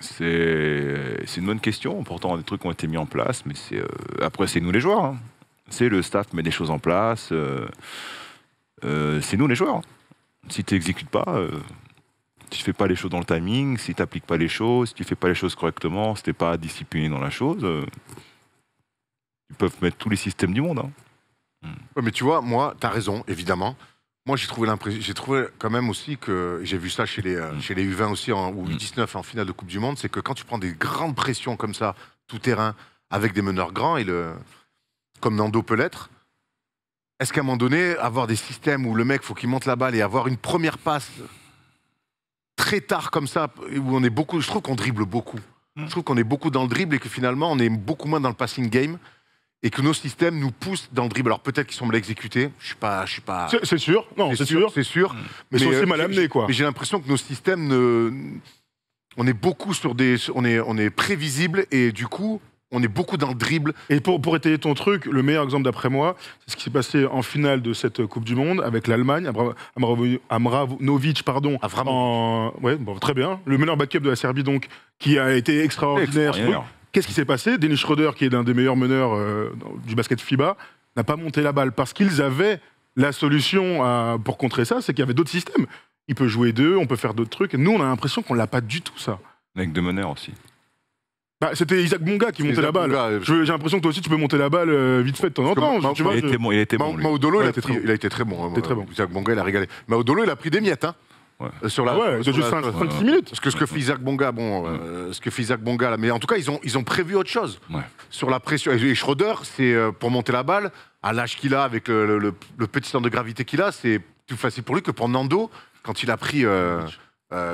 c'est une bonne question. Pourtant, des trucs ont été mis en place, mais c'est euh, après, c'est nous les joueurs. Hein. C'est le staff met des choses en place. Euh, c'est nous les joueurs. Si tu n'exécutes pas, si tu fais pas les choses dans le timing, si tu n'appliques pas les choses, si tu fais pas les choses correctement, si tu n'es pas discipliné dans la chose, ils peuvent mettre tous les systèmes du monde. Hein. mais tu vois, moi, tu as raison, évidemment. Moi, j'ai trouvé l'impression, j'ai trouvé quand même aussi que j'ai vu ça chez les euh, mm. chez les U20 aussi en, ou mm. U19 en finale de Coupe du Monde, c'est que quand tu prends des grandes pressions comme ça, tout terrain, avec des meneurs grands et le comme Nando peut l'être, est-ce qu'à un moment donné, avoir des systèmes où le mec faut qu'il monte la balle et avoir une première passe très tard comme ça, où on est beaucoup, je trouve qu'on dribble beaucoup. Mm. Je trouve qu'on est beaucoup dans le dribble et que finalement on est beaucoup moins dans le passing game et que nos systèmes nous poussent dans le dribble. Alors peut-être qu'ils mal exécutés, je suis pas, je suis pas. C'est sûr, non, c'est sûr, c'est sûr. Mm. Mais, euh, c'est aussi mal amené, quoi. Mais j'ai l'impression que nos systèmes ne, on est beaucoup sur des, on est, on est prévisible et du coup. On est beaucoup dans le dribble. Et pour, pour étayer ton truc, le meilleur exemple d'après moi, c'est ce qui s'est passé en finale de cette Coupe du Monde avec l'Allemagne, novic pardon. Ah, en... ouais, très bien. Le meilleur backup de la Serbie, donc, qui a été extraordinaire. Qu'est-ce qui s'est passé Denis Schroeder, qui est l'un des meilleurs meneurs euh, du basket FIBA, n'a pas monté la balle parce qu'ils avaient la solution pour contrer ça, c'est qu'il y avait d'autres systèmes. Il peut jouer deux, on peut faire d'autres trucs. Nous, on a l'impression qu'on l'a pas du tout ça. Avec deux meneurs aussi. Bah, c'était Isaac Bonga qui montait la balle. Euh, j'ai l'impression que toi aussi tu peux monter la balle euh, vite fait de temps il, était bon, il était bon. il, a été très bon. Hein. Il a très bon. Isaac Bonga, il a régalé. Maudolo, il a pris des miettes. Hein. Sur la, ouais, minutes. Parce que ce que fait Isaac Bonga, bon, euh, ce que fait Bonga, là, mais en tout cas, ils ont, ils ont prévu autre chose. Sur la pression. Et Schroeder, c'est euh, pour monter la balle, à l'âge qu'il a, avec le, petit temps de gravité qu'il a, c'est tout facile pour lui que pour Nando, quand il a pris euh,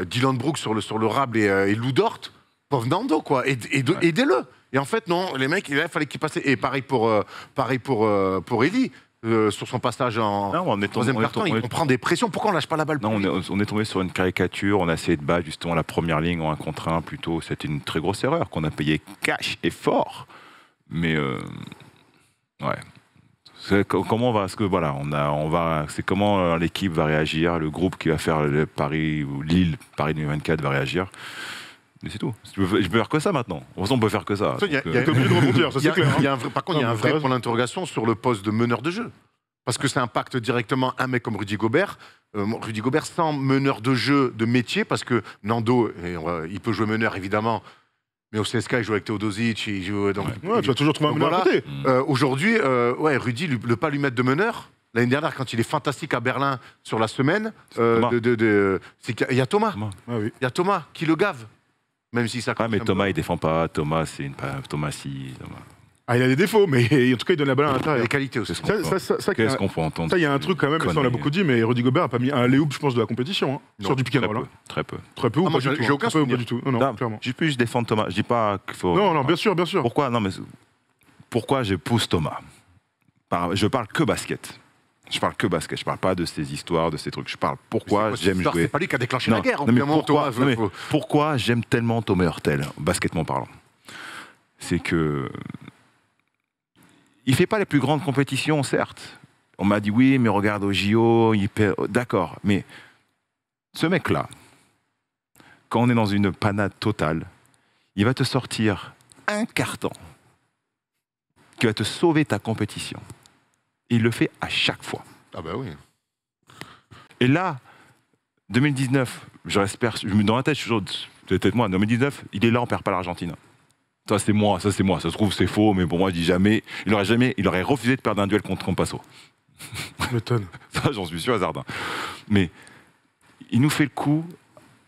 Dylan Brooks sur le, sur le rable et, et Lou Dort. Pauvre Nando, quoi. et aide, aidez-le. Et en fait, non, les mecs, il fallait qu'il passe, Et pareil pour, pareil pour, pour Ellie. Euh, sur son passage en on on, on, prend des pressions. Pourquoi on lâche pas la balle Non, on est, tombé sur une caricature. On a essayé de battre justement la première ligne en un contre un plutôt. C'était une très grosse erreur qu'on a payé cash et fort. Mais euh, ouais. Comment on va, ce que voilà, on a, on va, c'est comment euh, l'équipe va réagir, le groupe qui va faire le Paris ou Lille, Paris 2024 va réagir. Mais c'est tout. Je peux, faire que ça maintenant. on peut faire que ça. Il y a, donc, hein. de par contre, il y a un vrai point d'interrogation sur le poste de meneur de jeu. Parce que ça impacte directement un mec comme Rudy Gobert. Euh, Rudy Gobert, sans meneur de jeu de métier, parce que Nando, il peut jouer meneur évidemment, mais au CSK, il joue avec Teodosic, il joue. Euh, tu vas toujours trouver un meneur à côté. Euh, aujourd'hui, ouais, Rudy, le, pas lui mettre de meneur, L'année dernière, quand il est fantastique à Berlin sur la semaine, de, de, il y a Thomas. Ah il y a Thomas qui le gave. Même si ça. Ah, mais Thomas, il défend pas. Thomas, c'est une. Thomas, si. Ah, il a des défauts, mais en tout cas, il donne la balle à l'intérieur. Des qualités aussi. Qu'est-ce qu'on ça, ce qu'on peut entendre Ça, il y a un truc quand même, ça, on l'a beaucoup dit, mais Rudy Gobert n'a pas mis un Léoup, je pense, de la compétition, hein, sur du pick and roll. Hein. Très peu. Très peu ou pas, du aucun peu, pas du tout. Non, non, clairement. Je peux juste défendre Thomas. Je dis pas qu'il faut. Non, non, bien sûr, bien sûr. Pourquoi, non, mais, pourquoi je pousse Thomas Je parle que basket. Je parle que basket, je parle pas de ces histoires, de ces trucs. Je parle pourquoi j'aime jouer. C'est pas lui qui a déclenché la guerre. mais pourquoi, j'aime tellement Thomas Hurtel, basketement parlant C'est que il fait pas les plus grandes compétitions, certes. On m'a dit oui, mais regarde au JO, il perd. D'accord, mais ce mec-là, quand on est dans une panade totale, il va te sortir un carton qui va te sauver ta compétition. Et il le fait à chaque fois. Ah ben oui. Et là, 2019, je reste je me dans la tête, je suis toujours, peut-être moi, 2019, il est là, on perd pas l'Argentine. Ça c'est moi, ça c'est moi. Ça se trouve c'est faux, mais pour moi, je dis jamais. Il aurait jamais, il aurait refusé de perdre un duel contre Compasso. M'étonne. ça, j'en suis sûr, Hazardin. Mais il nous fait le coup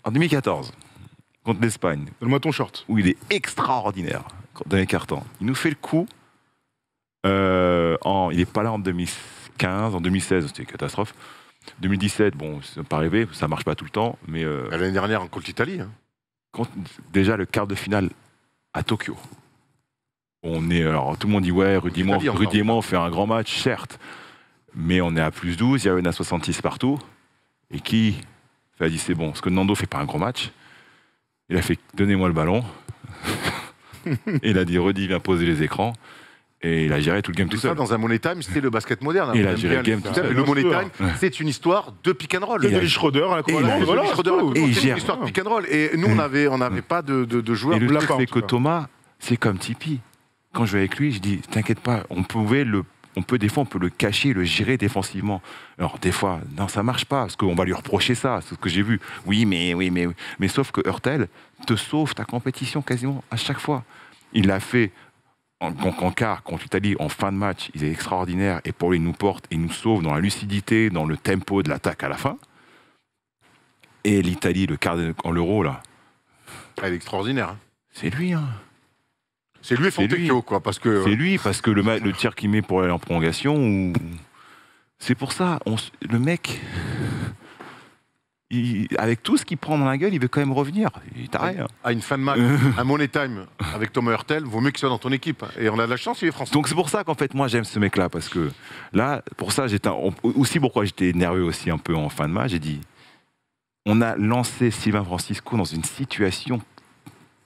en 2014 contre l'Espagne. Donne-moi ton short. Où il est extraordinaire dans les cartons. Il nous fait le coup euh, il n'est pas là en 2015, en 2016, c'était une catastrophe. 2017, bon, c'est pas rêvé, ça marche pas tout le temps, mais. Euh, L'année dernière, en Côte d'Italie hein. déjà le quart de finale à Tokyo. On est, alors, tout le monde dit ouais, Rudy moi on fait un grand match, certes, mais on est à plus 12, il y a une à 66 partout. Et qui a dit c'est bon, parce que Nando fait pas un grand match. Il a fait donnez-moi le ballon. et il a dit Rudy, viens poser les écrans. Et il a géré tout le game tout, seul. dans un Money Time, c'était le basket moderne. Hein. Il a géré le game tout seul. Le Money Time, c'est une histoire de pick and roll. Le Schroeder à la c'est une histoire de pick and roll. Et nous, on n'avait on avait pas de, de, de joueurs. Et le truc, c'est que Thomas, c'est comme Tipeee. Quand je vais avec lui, je dis, t'inquiète pas, on pouvait le on peut des fois on peut le cacher, le gérer défensivement. Alors des fois, non, ça marche pas, parce qu'on va lui reprocher ça, c'est ce que j'ai vu. Oui, mais oui, mais oui. mais sauf que Hurtel te sauve ta compétition quasiment à chaque fois. Il l'a fait en, quart contre l'Italie en fin de match, il est extraordinaire et pour il nous porte et nous sauve dans la lucidité, dans le tempo de l'attaque à la fin. Et l'Italie, le quart en l'euro là. Elle ah, est extraordinaire. Hein. C'est lui. Hein. C'est lui quoi, parce que. Euh, c'est lui, parce que le, tir qu'il met pour aller en prolongation, ou... c'est pour ça. le mec, avec tout ce qu'il prend dans la gueule, il veut quand même revenir. Il t'arrête. Hein. À une fin de match, à money time avec Thomas Hurtel, vaut mieux qu'il soit dans ton équipe. Et on a de la chance, il est français. Donc c'est pour ça qu'en fait, moi j'aime ce mec-là, parce que là, pour ça, j'étais aussi pourquoi j'étais nerveux aussi un peu en fin de match, j'ai dit, on a lancé Sylvain Francisco dans une situation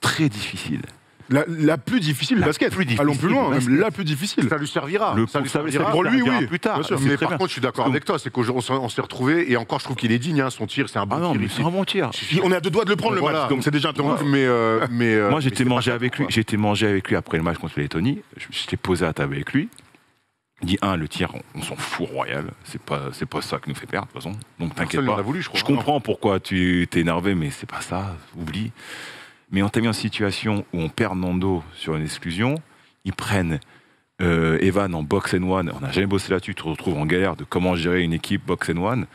très difficile. La, plus difficile, le basket. Allons plus loin, même la plus difficile. Ça lui servira. ça lui servira pour lui, oui. Plus tard. Mais par contre, je suis d'accord avec toi, c'est on s'est retrouvé et encore, je trouve qu'il est digne. Hein, son tir, c'est un bon ah non, tir. C'est un bon tir. On est à deux doigts de le prendre le match, donc c'est déjà un Mais, euh, euh, moi, j'étais mangé avec lui. J'étais mangé avec lui après le match contre Je J'étais posé à table avec lui. Il dit un, le tir, on, s'en fout royal. C'est pas, c'est pas ça qui nous fait perdre de toute façon. Donc t'inquiète pas. je, je comprends pourquoi tu t'es énervé, mais c'est pas ça. Oublie. Mais on t'a mis en situation où on perd Nando sur une exclusion. Ils prennent euh, Evan en box and one. On n'a jamais bossé là-dessus. Tu te retrouves en galère de comment gérer une équipe box and one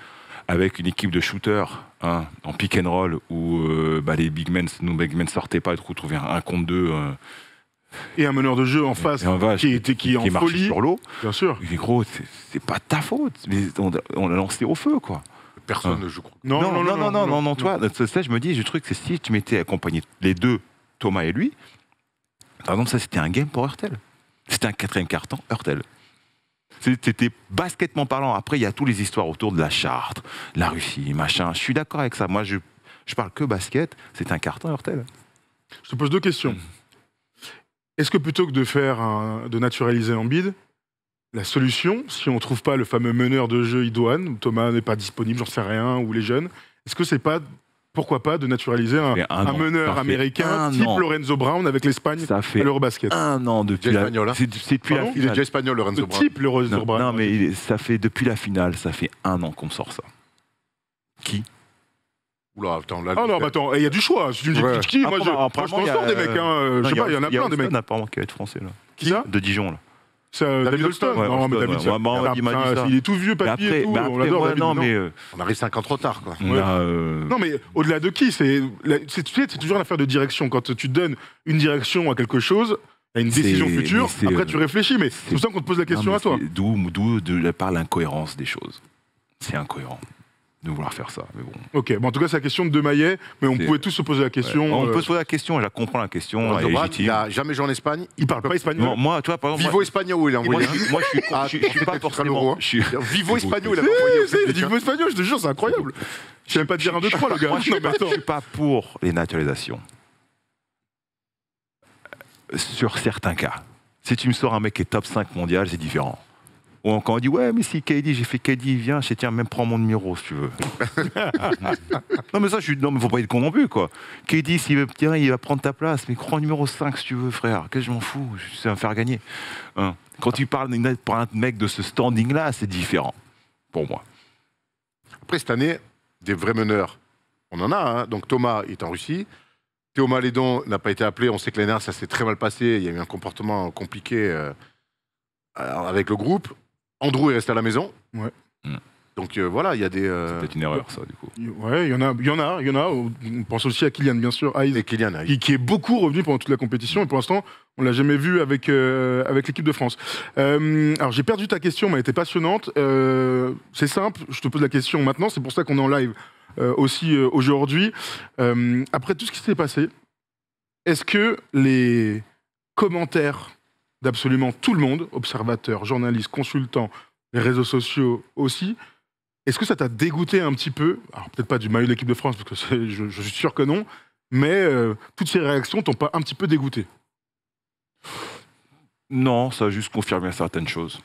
avec une équipe de shooters hein, en pick and roll où euh, bah, les big men, nos sortaient pas. et coup, trouver un, compte contre deux. Euh, et un meneur de jeu en face qui était qui, qui en folie sur l'eau. Bien sûr. dit gros, c'est pas ta faute. Mais on, on l'a lancé au feu, quoi. Personne, je hein. crois. Non, non, non, non, non, non, toi, ça, je me dis, je truc, c'est si tu m'étais accompagné, les deux, Thomas et lui, par exemple, ça, c'était un game pour Hurtel. C'était un quatrième carton Hurtel. C'était basketement parlant. Après, il y a toutes les histoires autour de la charte, la Russie, machin. Je suis d'accord avec ça. Moi, je, je parle que basket. C'est un carton Hurtel. Je te pose deux questions. Mm. Est-ce que plutôt que de faire un, de naturaliser Embiid, la solution, si on ne trouve pas le fameux meneur de jeu idoine, Thomas n'est pas disponible, j'en sais rien, ou les jeunes, est-ce que c'est pas pourquoi pas de naturaliser un, meneur américain type Lorenzo Brown avec l'Espagne et fait l'Eurobasket Un an depuis la, hein? c'est, Il est déjà espagnol Lorenzo Brown. Type Lorenzo Brown. Non mais ça fait depuis la finale, ça fait un an qu'on sort ça. Qui Oula, là. Ah non, bah attends, eh, il y a du choix. qui, moi, je, je, des mecs. Hein, euh, je sais pas, il y en a, plein des mecs. Il y en a pas qui va être français là. Qui ça De Dijon là. Euh, David, David non, mais David, il, est tout vieux, papy après, et tout. on l'adore, Non, mais On euh, arrive 5 ans trop tard, quoi. Euh, non, mais au-delà de qui C'est toujours l'affaire de direction. Quand tu donnes une direction à quelque chose, à une décision future, après tu réfléchis, mais c'est pour ça qu'on te pose la question à toi. D'où de la l'incohérence des choses. C'est incohérent de vouloir faire ça. Mais bon. Ok, bon, en tout cas, c'est la question de De Maillet, mais on pouvait tous se poser la question. On peut euh, se poser la question, je la comprends la question. Elle est Il n'a jamais joué en Espagne, il ne parle pas espagnol. moi, toi, par exemple, Vivo Espagnol, il a envoyé. Moi, hein. ah, je, suis, je, suis pas forcément. Hein. Vivo Espagnol, il a envoyé. Vivo Espagnol, je te jure, c'est incroyable. Je ne pas te dire un, deux, trois, le gars. je ne suis pas pour les naturalisations. Sur certains cas. Si tu me sors un mec qui est top 5 mondial, c'est différent. Ou encore on dit Ouais, mais si KD, j'ai fait KD, vient, je sais, tiens, même prends mon numéro si tu veux. non, mais ça, je suis. Non, mais faut pas être con quoi. KD, s'il veut, tiens, il va prendre ta place, mais prends numéro 5 si tu veux, frère. Qu'est-ce que je m'en fous Je sais me faire gagner. Hein? Quand tu parles pour un mec de ce standing-là, c'est différent, pour moi. Après, cette année, des vrais meneurs, on en a. Hein. Donc Thomas est en Russie. Théo Malédon n'a pas été appelé. On sait que l'année ça s'est très mal passé. Il y a eu un comportement compliqué euh, avec le groupe. Andrew est resté à la maison. Hmm. Donc euh, voilà, il y a des. C'était euh, C'est une erreur, ça, du coup. Ouais, il y en a, il y en a, il y en a. On pense aussi à Kylian, bien sûr, et Kylian Qui, est beaucoup revenu pendant toute la compétition. Et pour l'instant, on l'a jamais vu avec euh, avec l'équipe de France. alors j'ai perdu ta question, mais elle était passionnante. c'est simple, je te pose la question maintenant. C'est pour ça qu'on est en live aussi aujourd'hui. après tout ce qui s'est passé, est-ce que les commentaires d'absolument tout le monde, observateurs, journalistes, consultants, les réseaux sociaux aussi. Est-ce que ça t'a dégoûté un petit peu Alors peut-être pas du mal de l'équipe de France, parce que je, suis sûr que non, mais euh, toutes ces réactions t'ont pas un petit peu dégoûté Non, ça a juste confirmé certaines choses.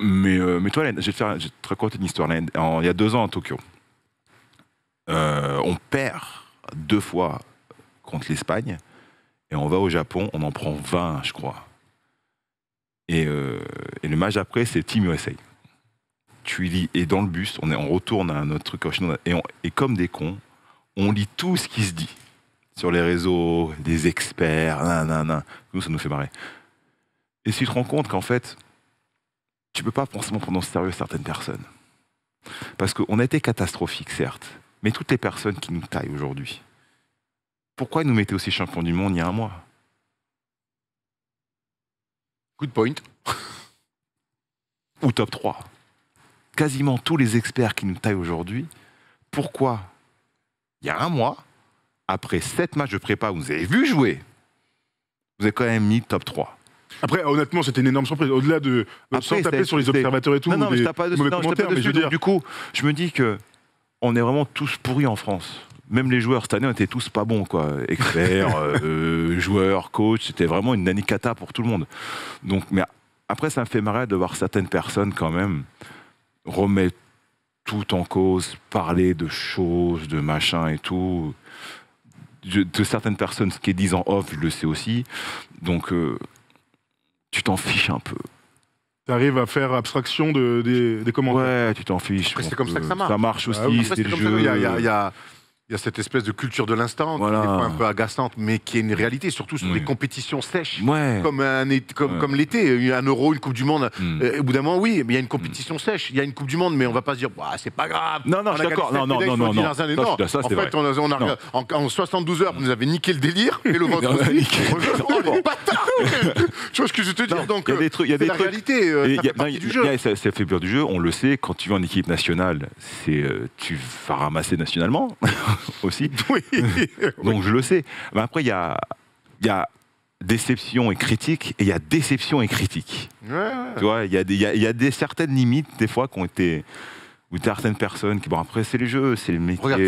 Mais, euh, mais toi, je vais, te je te raconter une histoire. En, il y a deux ans à Tokyo, euh, on perd deux fois contre l'Espagne, et on va au Japon, on en prend 20, je crois. Euh, et, le match après, c'est Team USA. Tu lis, et dans le bus, on, retourne à notre truc et, et comme des cons, on lit tout ce qui se dit sur les réseaux, des experts, nan. Nous, ça nous fait marrer. Et si tu te rends compte qu'en fait, tu ne peux pas forcément prendre en sérieux certaines personnes. Parce qu'on a été catastrophique, certes, mais toutes les personnes qui nous taillent aujourd'hui, pourquoi ils nous mettaient aussi champions du monde il y a un mois Good point. Ou top 3. Quasiment tous les experts qui nous taillent aujourd'hui, pourquoi il y a un mois, après 7 matchs de prépa, vous avez vu jouer, vous avez quand même mis top 3. Après, honnêtement, c'était une énorme surprise. Au-delà de. sans taper sur les observateurs et tout. Non, je tape dessus. Du coup, je me dis que on est vraiment tous pourris en France même les joueurs cette année, tous pas bons, quoi. Experts, euh, euh, joueurs, coach, c'était vraiment une nanicata pour tout le monde. Donc, mais après, ça me fait marrer de voir certaines personnes quand même remettre tout en cause, parler de choses, de machins et tout. de certaines personnes, ce qu'elles disent en off, je le sais aussi. Donc, euh, tu t'en fiches un peu. Tu arrives à faire abstraction des, commentaires. Ouais, tu t'en fiches. C'est comme ça marche. aussi, c'est le jeu. Il il y a cette espèce de culture de l'instant, qui est un peu agaçante, mais qui est une réalité, surtout sur les compétitions sèches, comme, comme, comme l'été, un euro, une Coupe du Monde. Mm. au bout d'un moment, oui, mais il y a une compétition hmm. sèche, il y a une Coupe du Monde, mais on ne va pas se dire, bah, c'est pas grave. Non, non, d'accord. Non, non, non, non, en fait, on, a, on a, En, 72 heures, vous nous avez niqué le délire, et le ventre aussi. Tu vois ce que je te dis Donc, il y a des trucs, il y a des réalité. Ça fait peur du jeu, on le sait. Quand tu vas en équipe nationale, euh, tu vas ramasser nationalement. aussi. Donc je le sais. Mais après, il y a, déception et critique, et il y a déception et critique. il y a, des certaines limites, des fois, qui ont été ou certaines personnes qui. Bon, après, c'est les jeux, c'est le métier... Regarde,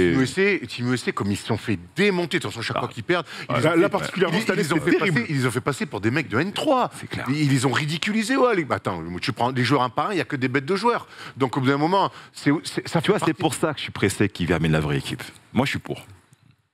tu e e comme ils se sont fait démonter, de toute façon, chaque ah. fois qu'ils perdent. Ils ah, là, particulièrement, ils, cette ont fait passer, ils ont fait passer pour des mecs de N3. Ils, ils, les ont ridiculisés. Ouais, les, attends, tu prends des joueurs un par un, il n'y a que des bêtes de joueurs. Donc, au bout d'un moment, c'est, ça Tu vois, c'est pour ça que je suis pressé qu'ils amènent la vraie équipe. Moi, je suis pour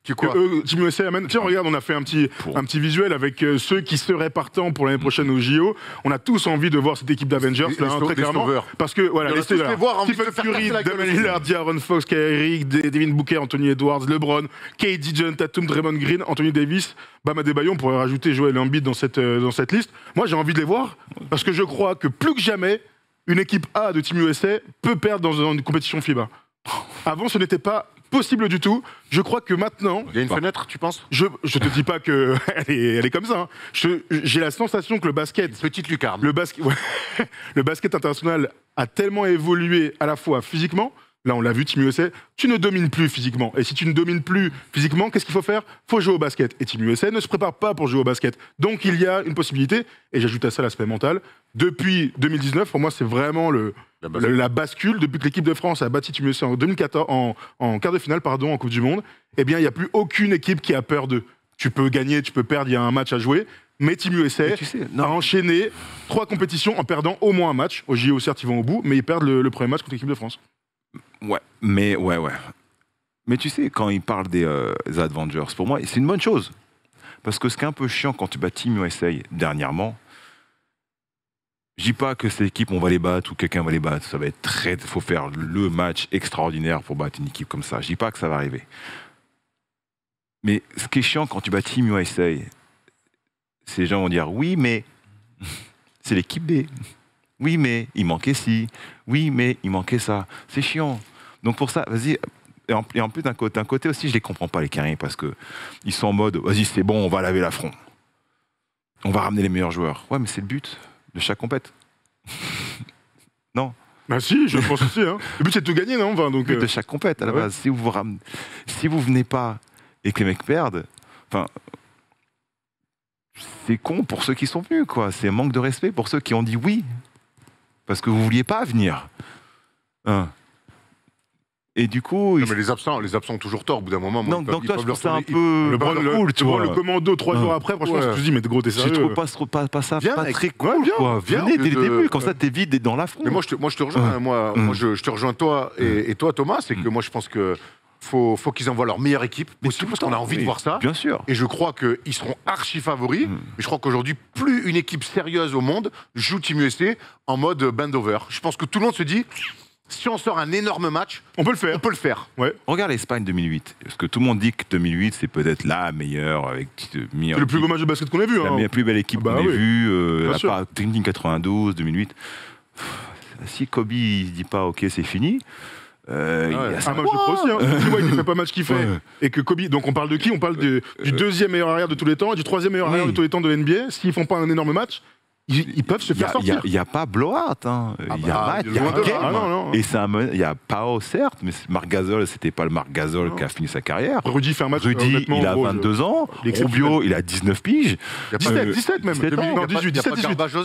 que quoi amène. Tiens, regarde, on a fait un petit, un petit visuel avec euh, ceux qui seraient partants pour l'année prochaine au JO. On a tous envie de voir cette équipe d'Avengers, là, hein, très clairement. Parce que, voilà, les là. Voir Stephen Fury, Damon Lillard, Fox, Kyrie, Devin Booker, Anthony Edwards, LeBron, KD, John Tatum, Draymond Green, Anthony Davis, Bam Bayon, On pourrait rajouter Joel Embiid dans cette, euh, dans cette liste. Moi, j'ai envie de les voir parce que je crois que plus que jamais, une équipe A de Team USA peut perdre dans une compétition FIBA. Avant, ce n'était pas possible du tout. Je crois que maintenant. Il y a une bah. fenêtre, tu penses Je ne te dis pas que elle est, comme ça. Hein. J'ai la sensation que le basket, Petite lucarne. le basket, le basket international a tellement évolué à la fois physiquement, Là, on l'a vu, Team USA, tu ne domines plus physiquement. Et si tu ne domines plus physiquement, qu'est-ce qu'il faut faire Faut jouer au basket. Et Team USA ne se prépare pas pour jouer au basket. Donc, il y a une possibilité, et j'ajoute à ça l'aspect mental. Depuis 2019, pour moi, c'est vraiment le, la, bascule. Depuis que l'équipe de France a battu Team USA en, 2014, en, quart de finale pardon, en Coupe du Monde, eh bien, il n'y a plus aucune équipe qui a peur de « Tu peux gagner, tu peux perdre, il y a un match à jouer. Mais Team USA a enchaîné trois compétitions en perdant au moins un match. Au JO, certes, ils vont au bout, mais ils perdent le premier match contre l'équipe de France. Ouais, mais ouais, ouais. Mais tu sais, quand ils parlent euh, des Avengers, pour moi, c'est une bonne chose. Parce que ce qui est un peu chiant quand tu bats Team USA dernièrement, je dis pas que cette équipe, on va les battre ou quelqu'un va les battre. Ça va être très. faut faire le match extraordinaire pour battre une équipe comme ça. Je dis pas que ça va arriver. Mais ce qui est chiant quand tu bats Team USA, ces gens vont dire oui, mais c'est l'équipe B. Oui, mais il manquait ci. Oui, mais il manquait ça. C'est chiant. Donc pour ça, vas-y. Et, en, plus, d'un côté, côté, aussi, je les comprends pas, les carrés, parce qu'ils sont en mode, vas-y, c'est bon, on va laver la front. On va ramener les meilleurs joueurs. Ouais, mais c'est le but de chaque compète. non. Bah si, je pense aussi. Hein. Le but, c'est de tout gagner, non donc, de euh, chaque compète, à la base. Si vous, ramenez, si venez pas et que les mecs perdent, enfin, c'est con pour ceux qui sont venus, quoi. C'est manque de respect pour ceux qui ont dit oui parce que vous vouliez pas venir. Hein. Et du coup. mais les absents, les absents ont toujours tort au bout d'un moment. donc toi, je c'est un peu. Le, cool, le commando trois hein. jours après, franchement, je te dis, mais de gros, t'es sérieux. Je trouve pas, pas, ça pas très cool. Venez dès le début, comme ça, t'es vide et dans la Mais moi, je te, rejoins. Moi, mm. je, te rejoins, toi et, mm. toi, Thomas. C'est mm. que moi, je pense que. Faut, faut qu'ils envoient leur meilleure équipe possible parce qu'on a envie de voir ça. Bien sûr. Et je crois qu'ils seront archi favoris. Mais je crois qu'aujourd'hui, plus une équipe sérieuse au monde joue Team USA en mode bend-over. Je pense que tout le monde se dit, si on sort un énorme match, on peut le faire. On peut le faire. Ouais. Regarde l'Espagne 2008. Parce que tout le monde dit que 2008, c'est peut-être la meilleure. Avec, le plus beau match de basket qu'on ait vu. La hein. plus belle équipe ah bah qu'on vue. Euh, 92, 2008. si Kobe ne dit pas, OK, c'est fini. Euh, ah il y a ça. un match aussi. Hein. il fait pas match qu'il fait. Et que Kobe. Donc on parle de qui On parle du deuxième meilleur arrière de tous les temps et du troisième meilleur arrière de tous les temps de NBA. S'ils font pas un énorme match, ils, peuvent se faire sortir. Il n'y a, pas Blowout, hein. Ah bah, il y a Matt, il y a Game. Et c'est un, il y a Pao, certes, mais Marc Gasol, c'était pas le Marc Gasol qui a fini sa carrière. Rudy fait euh, il a 22 ans. Rubio, il a 19 piges. a 17, 17 même. 17 18, 17,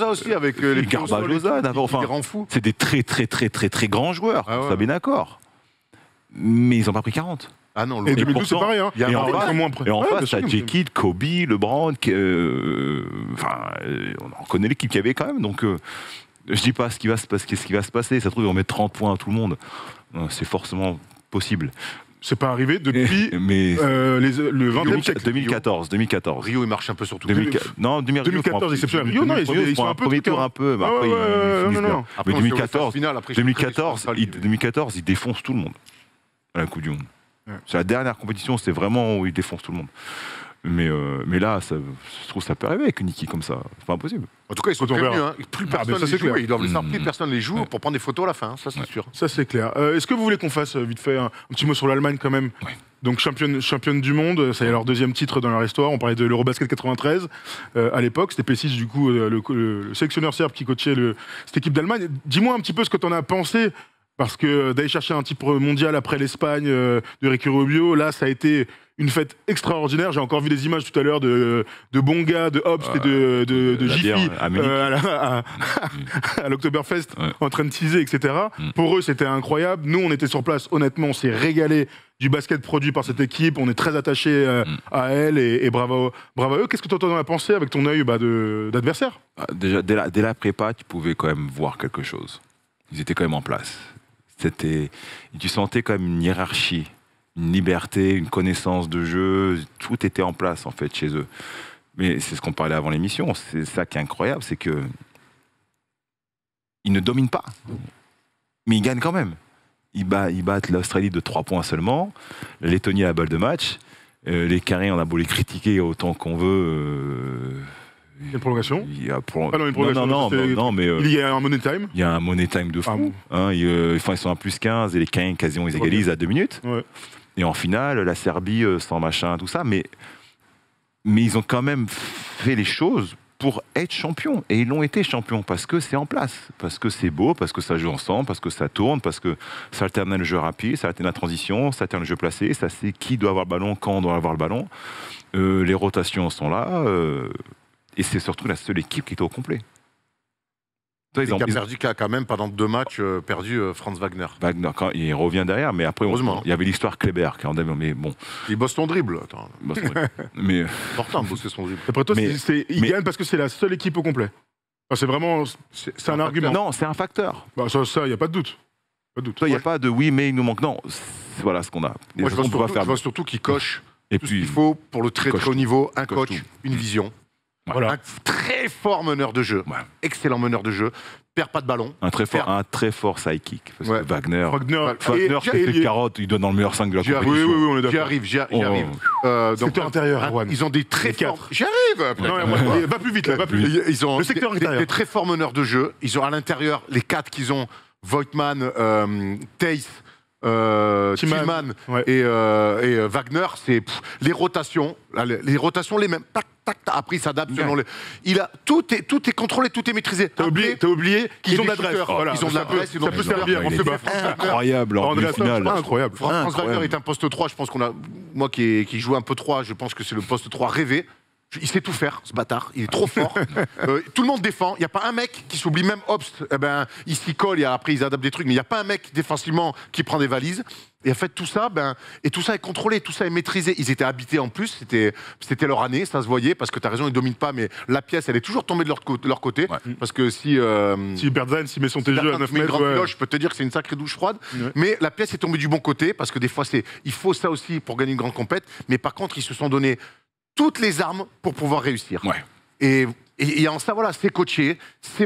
aussi avec euh, les Garbajosa, d'abord. Enfin, c'est des très, très, très, très, très grands joueurs. Ah bien d'accord. Mais ils n'ont pas pris 40. Ah non, le 2012, c'est pareil. Hein. y a et, un en face, moins près. et en Kobe, LeBron, euh, enfin, euh, on connaît l'équipe qu'il y avait quand même. Donc, euh, je dis pas ce qui va se passer, ce qui va se passer. Ça se trouve, ils met mettre 30 points à tout le monde. C'est forcément possible. C'est pas arrivé depuis mais le 20 siècle. 2014, 2014. Rio, il marche un peu sur tout. 2014, non, 2014, exceptionnel. Rio, non, ils, sont, un premier tour un peu. Mais après, 2014, 2014, ils défoncent tout le monde à la Coupe du Monde. C'est la dernière compétition, c'est vraiment où il défonce tout le monde. Mais, euh, mais là, ça, je trouve ça peut arriver avec une Niki comme ça. C'est pas impossible. En tout cas, ils sont prévenus. Hein. Hein. Plus ah, personne ça, les joue. Ils doivent mmh. pour prendre des photos à la fin. Hein. Ça, c'est sûr. Ça, c'est clair. Euh, est-ce que vous voulez qu'on fasse euh, vite fait un, petit mot sur l'Allemagne quand même Donc championne, championne du monde, ça y est leur deuxième titre dans leur histoire. On parlait de l'Eurobasket 93 à l'époque. C'était P6, du coup, le, sélectionneur serbe qui coachait le, cette équipe d'Allemagne. Dis-moi un petit peu ce que tu en as pensé parce que euh, d'aller chercher un titre mondial après l'Espagne euh, de Ricky Rubio, là, ça a été une fête extraordinaire. J'ai encore vu des images tout à l'heure de, de Bonga, de Hobbs et de, de, de Jiffy à, euh, mm. l'Octoberfest en train de teaser, etc. Mm. Pour eux, c'était incroyable. Nous, on était sur place. Honnêtement, on s'est régalé du basket produit par cette équipe. On est très attaché mm. à elle et, bravo, bravo à eux. Qu'est-ce que tu en as pensé avec ton œil bah, d'adversaire ah, Déjà, dès la, dès la prépa, tu pouvais quand même voir quelque chose. Ils étaient quand même en place tu sentais comme une hiérarchie, une liberté, une connaissance de jeu. Tout était en place en fait chez eux. Mais c'est ce qu'on parlait avant l'émission. C'est ça qui est incroyable, c'est que ils ne dominent pas, mais ils gagnent quand même. Ils, battent l'Australie de 3 points seulement, la Lettonie à la balle de match. Euh, les Carrés, on a beau les critiquer autant qu'on veut. Euh, il y a une prolongation. Il y a ah non, une prolongation. Non, non, mais. Euh, il y a un money time. Il y a un money time de fou. Ah hein, euh, ils, sont à plus 15 et les 15 quasiment ils égalisent à 2 minutes. Et en finale, la Serbie euh, sans machin, tout ça. Mais, mais ils ont quand même fait les choses pour être champions. Et ils l'ont été champions parce que c'est en place, parce que c'est beau, parce que ça joue ensemble, parce que ça tourne, parce que ça alterne le jeu rapide, ça alterne la transition, ça alterne le jeu placé, ça sait qui doit avoir le ballon, quand on doit avoir le ballon. les rotations sont là. Et c'est surtout la seule équipe qui était au complet. Toi, ils ont... a quand même pendant deux matchs, euh, perdu euh, Franz Wagner. Wagner, quand il revient derrière, mais après, Heureusement. il hein. y avait l'histoire Kleber qui en mais bon. Il bosse ton dribble, attends. important mais. bosser son dribble. Après toi, il gagne parce que c'est la seule équipe au complet. c'est vraiment. C'est, un, argument. Non, c'est un facteur. Bah, ça, il n'y a pas de doute. il n'y a pas de oui, mais il nous manque. Non, voilà ce qu'on a. Moi, je vois, surtout, faire... surtout, qu'il coche Et puis, ce faut pour le très très haut niveau, un coach une mm. vision. Voilà. Un très fort meneur de jeu. Excellent meneur de jeu. Perd pas de ballon. Un très fort, un très fort sidekick. Parce que Wagner, Wagner, Wagner c'est carottes, carotte, il donne dans le meilleur 5 de la compétition. Oui, oui, oui, on J'y arrive, j'y arrive. Oh. Euh, donc, secteur intérieur, Ils ont des très forts... J'y arrive non, Va plus vite, là, va plus vite. Ils ont le secteur intérieur. Des, très forts meneurs de jeu. Ils ont à l'intérieur les 4 qu'ils ont, Voigtman, euh, euh, euh, et, euh, Wagner, c'est les rotations, les rotations les mêmes. Tac, tac, Après, il s'adapte selon les. Il a tout est tout est contrôlé, tout est maîtrisé. T'as oublié, qu'ils ont de l'adresse. Oh ils ont de Ça, peut servir. Incroyable. finale Incroyable. France Wagner est un poste 3. Je pense qu'on a moi qui, qui joue un peu 3, je pense que c'est le poste 3 rêvé. Il sait tout faire, ce bâtard. Il est trop fort. Euh, tout le monde défend. Il n'y a pas un mec qui s'oublie. Même Obst, eh ben, il s'y colle et après ils adaptent des trucs. Mais il n'y a pas un mec défensivement qui prend des valises. Et en fait, tout ça, ben, et tout ça est contrôlé, tout ça est maîtrisé. Ils étaient habités en plus, c'était, leur année, ça se voyait, parce que tu as raison, ils ne dominent pas, mais la pièce, elle est toujours tombée de leur, côté. Parce que si. Euh, si s'y met son TG e à 9 mètres. Ouais. je peux te dire que c'est une sacrée douche froide. Mais la pièce est tombée du bon côté, parce que des fois, il faut ça aussi pour gagner une grande compète. Mais par contre, ils se sont donnés toutes les armes pour pouvoir réussir. Et en ça, voilà, c'est coaché. C'est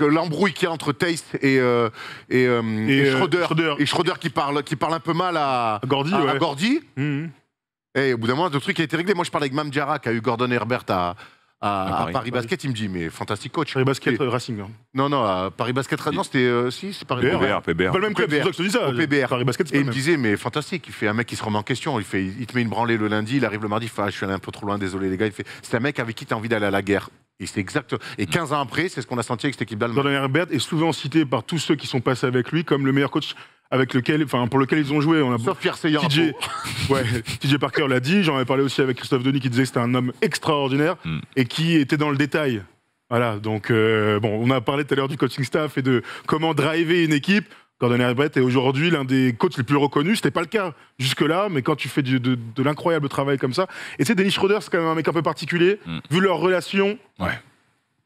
l'embrouille qu'il y a entre Taste et, euh, et, euh, euh, Schroeder. Et Schroeder qui parle, qui parle un peu mal à, Gordy. À, mhm. Et au bout d'un moment, le truc a été réglé. Moi, je parlais avec Mam Jara qui a eu Gordon Herbert à, à, Paris, Basket, il me dit, mais fantastique coach. Paris Basket Racing. Hein. Non, non, à Paris Basket Racing. Non, c'était. Euh, si, c'est Paris PBR. PBR. Pas le même club, c'est ça que je te dis ça. PBR. Paris Basket, et il me disait, mais fantastique. Il fait un mec qui se remet en question. Il, fait, il te met une branlée le lundi, il arrive le mardi, ah, je suis allé un peu trop loin, désolé les gars. Il fait, c'est un mec avec qui tu as envie d'aller à la guerre. Et c'est exact. Et 15 mm. ans après, c'est ce qu'on a senti avec cette équipe d'Allemagne. Jordan Herbert est souvent cité par tous ceux qui sont passés avec lui comme le meilleur coach avec lequel, enfin pour lequel ils ont joué. On a Sauf Pierre TJ, ouais, TJ Parker l'a dit. J'en avais parlé aussi avec Christophe Denis qui disait que c'était un homme extraordinaire hmm. et qui était dans le détail. Voilà, donc euh, bon, on a parlé tout à l'heure du coaching staff et de comment driver une équipe. Gordon Herbert est aujourd'hui l'un des coachs les plus reconnus. C'était pas le cas jusque-là, mais quand tu fais de, l'incroyable travail comme ça, et c'est Dennis Schroeder, c'est quand même un mec un peu particulier. Hmm. Vu leur relation,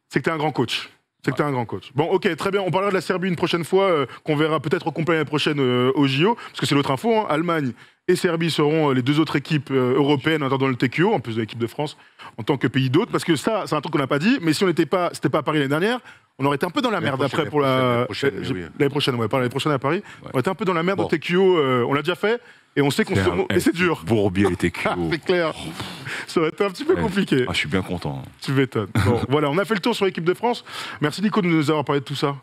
c'est que es un grand coach. C'est que tu as un grand coach. Bon, ok, très bien. On parlera de la Serbie une prochaine fois, euh, qu'on verra peut-être au complet l'année prochaine euh, au JO, parce que c'est l'autre info. Hein. Allemagne et Serbie seront euh, les deux autres équipes européennes dans le TQO, en plus de l'équipe de France, en tant que pays d'hôte. Parce que ça, c'est un truc qu'on n'a pas dit, mais si on n'était pas, c'était pas à Paris l'année dernière, on aurait été un peu dans la merde après pour la. L'année prochaine, oui. L'année prochaine, l'année prochaine à Paris. On aurait été un peu dans la merde au TQO. on l'a déjà fait. Et on sait qu'on se... Et c'est dur. Bourbier était C'est clair. Ça va être un petit peu compliqué. Ah, je suis bien content. Tu m'étonnes. Bon, voilà, on a fait le tour sur l'équipe de France. Merci Nico de nous avoir parlé de tout ça.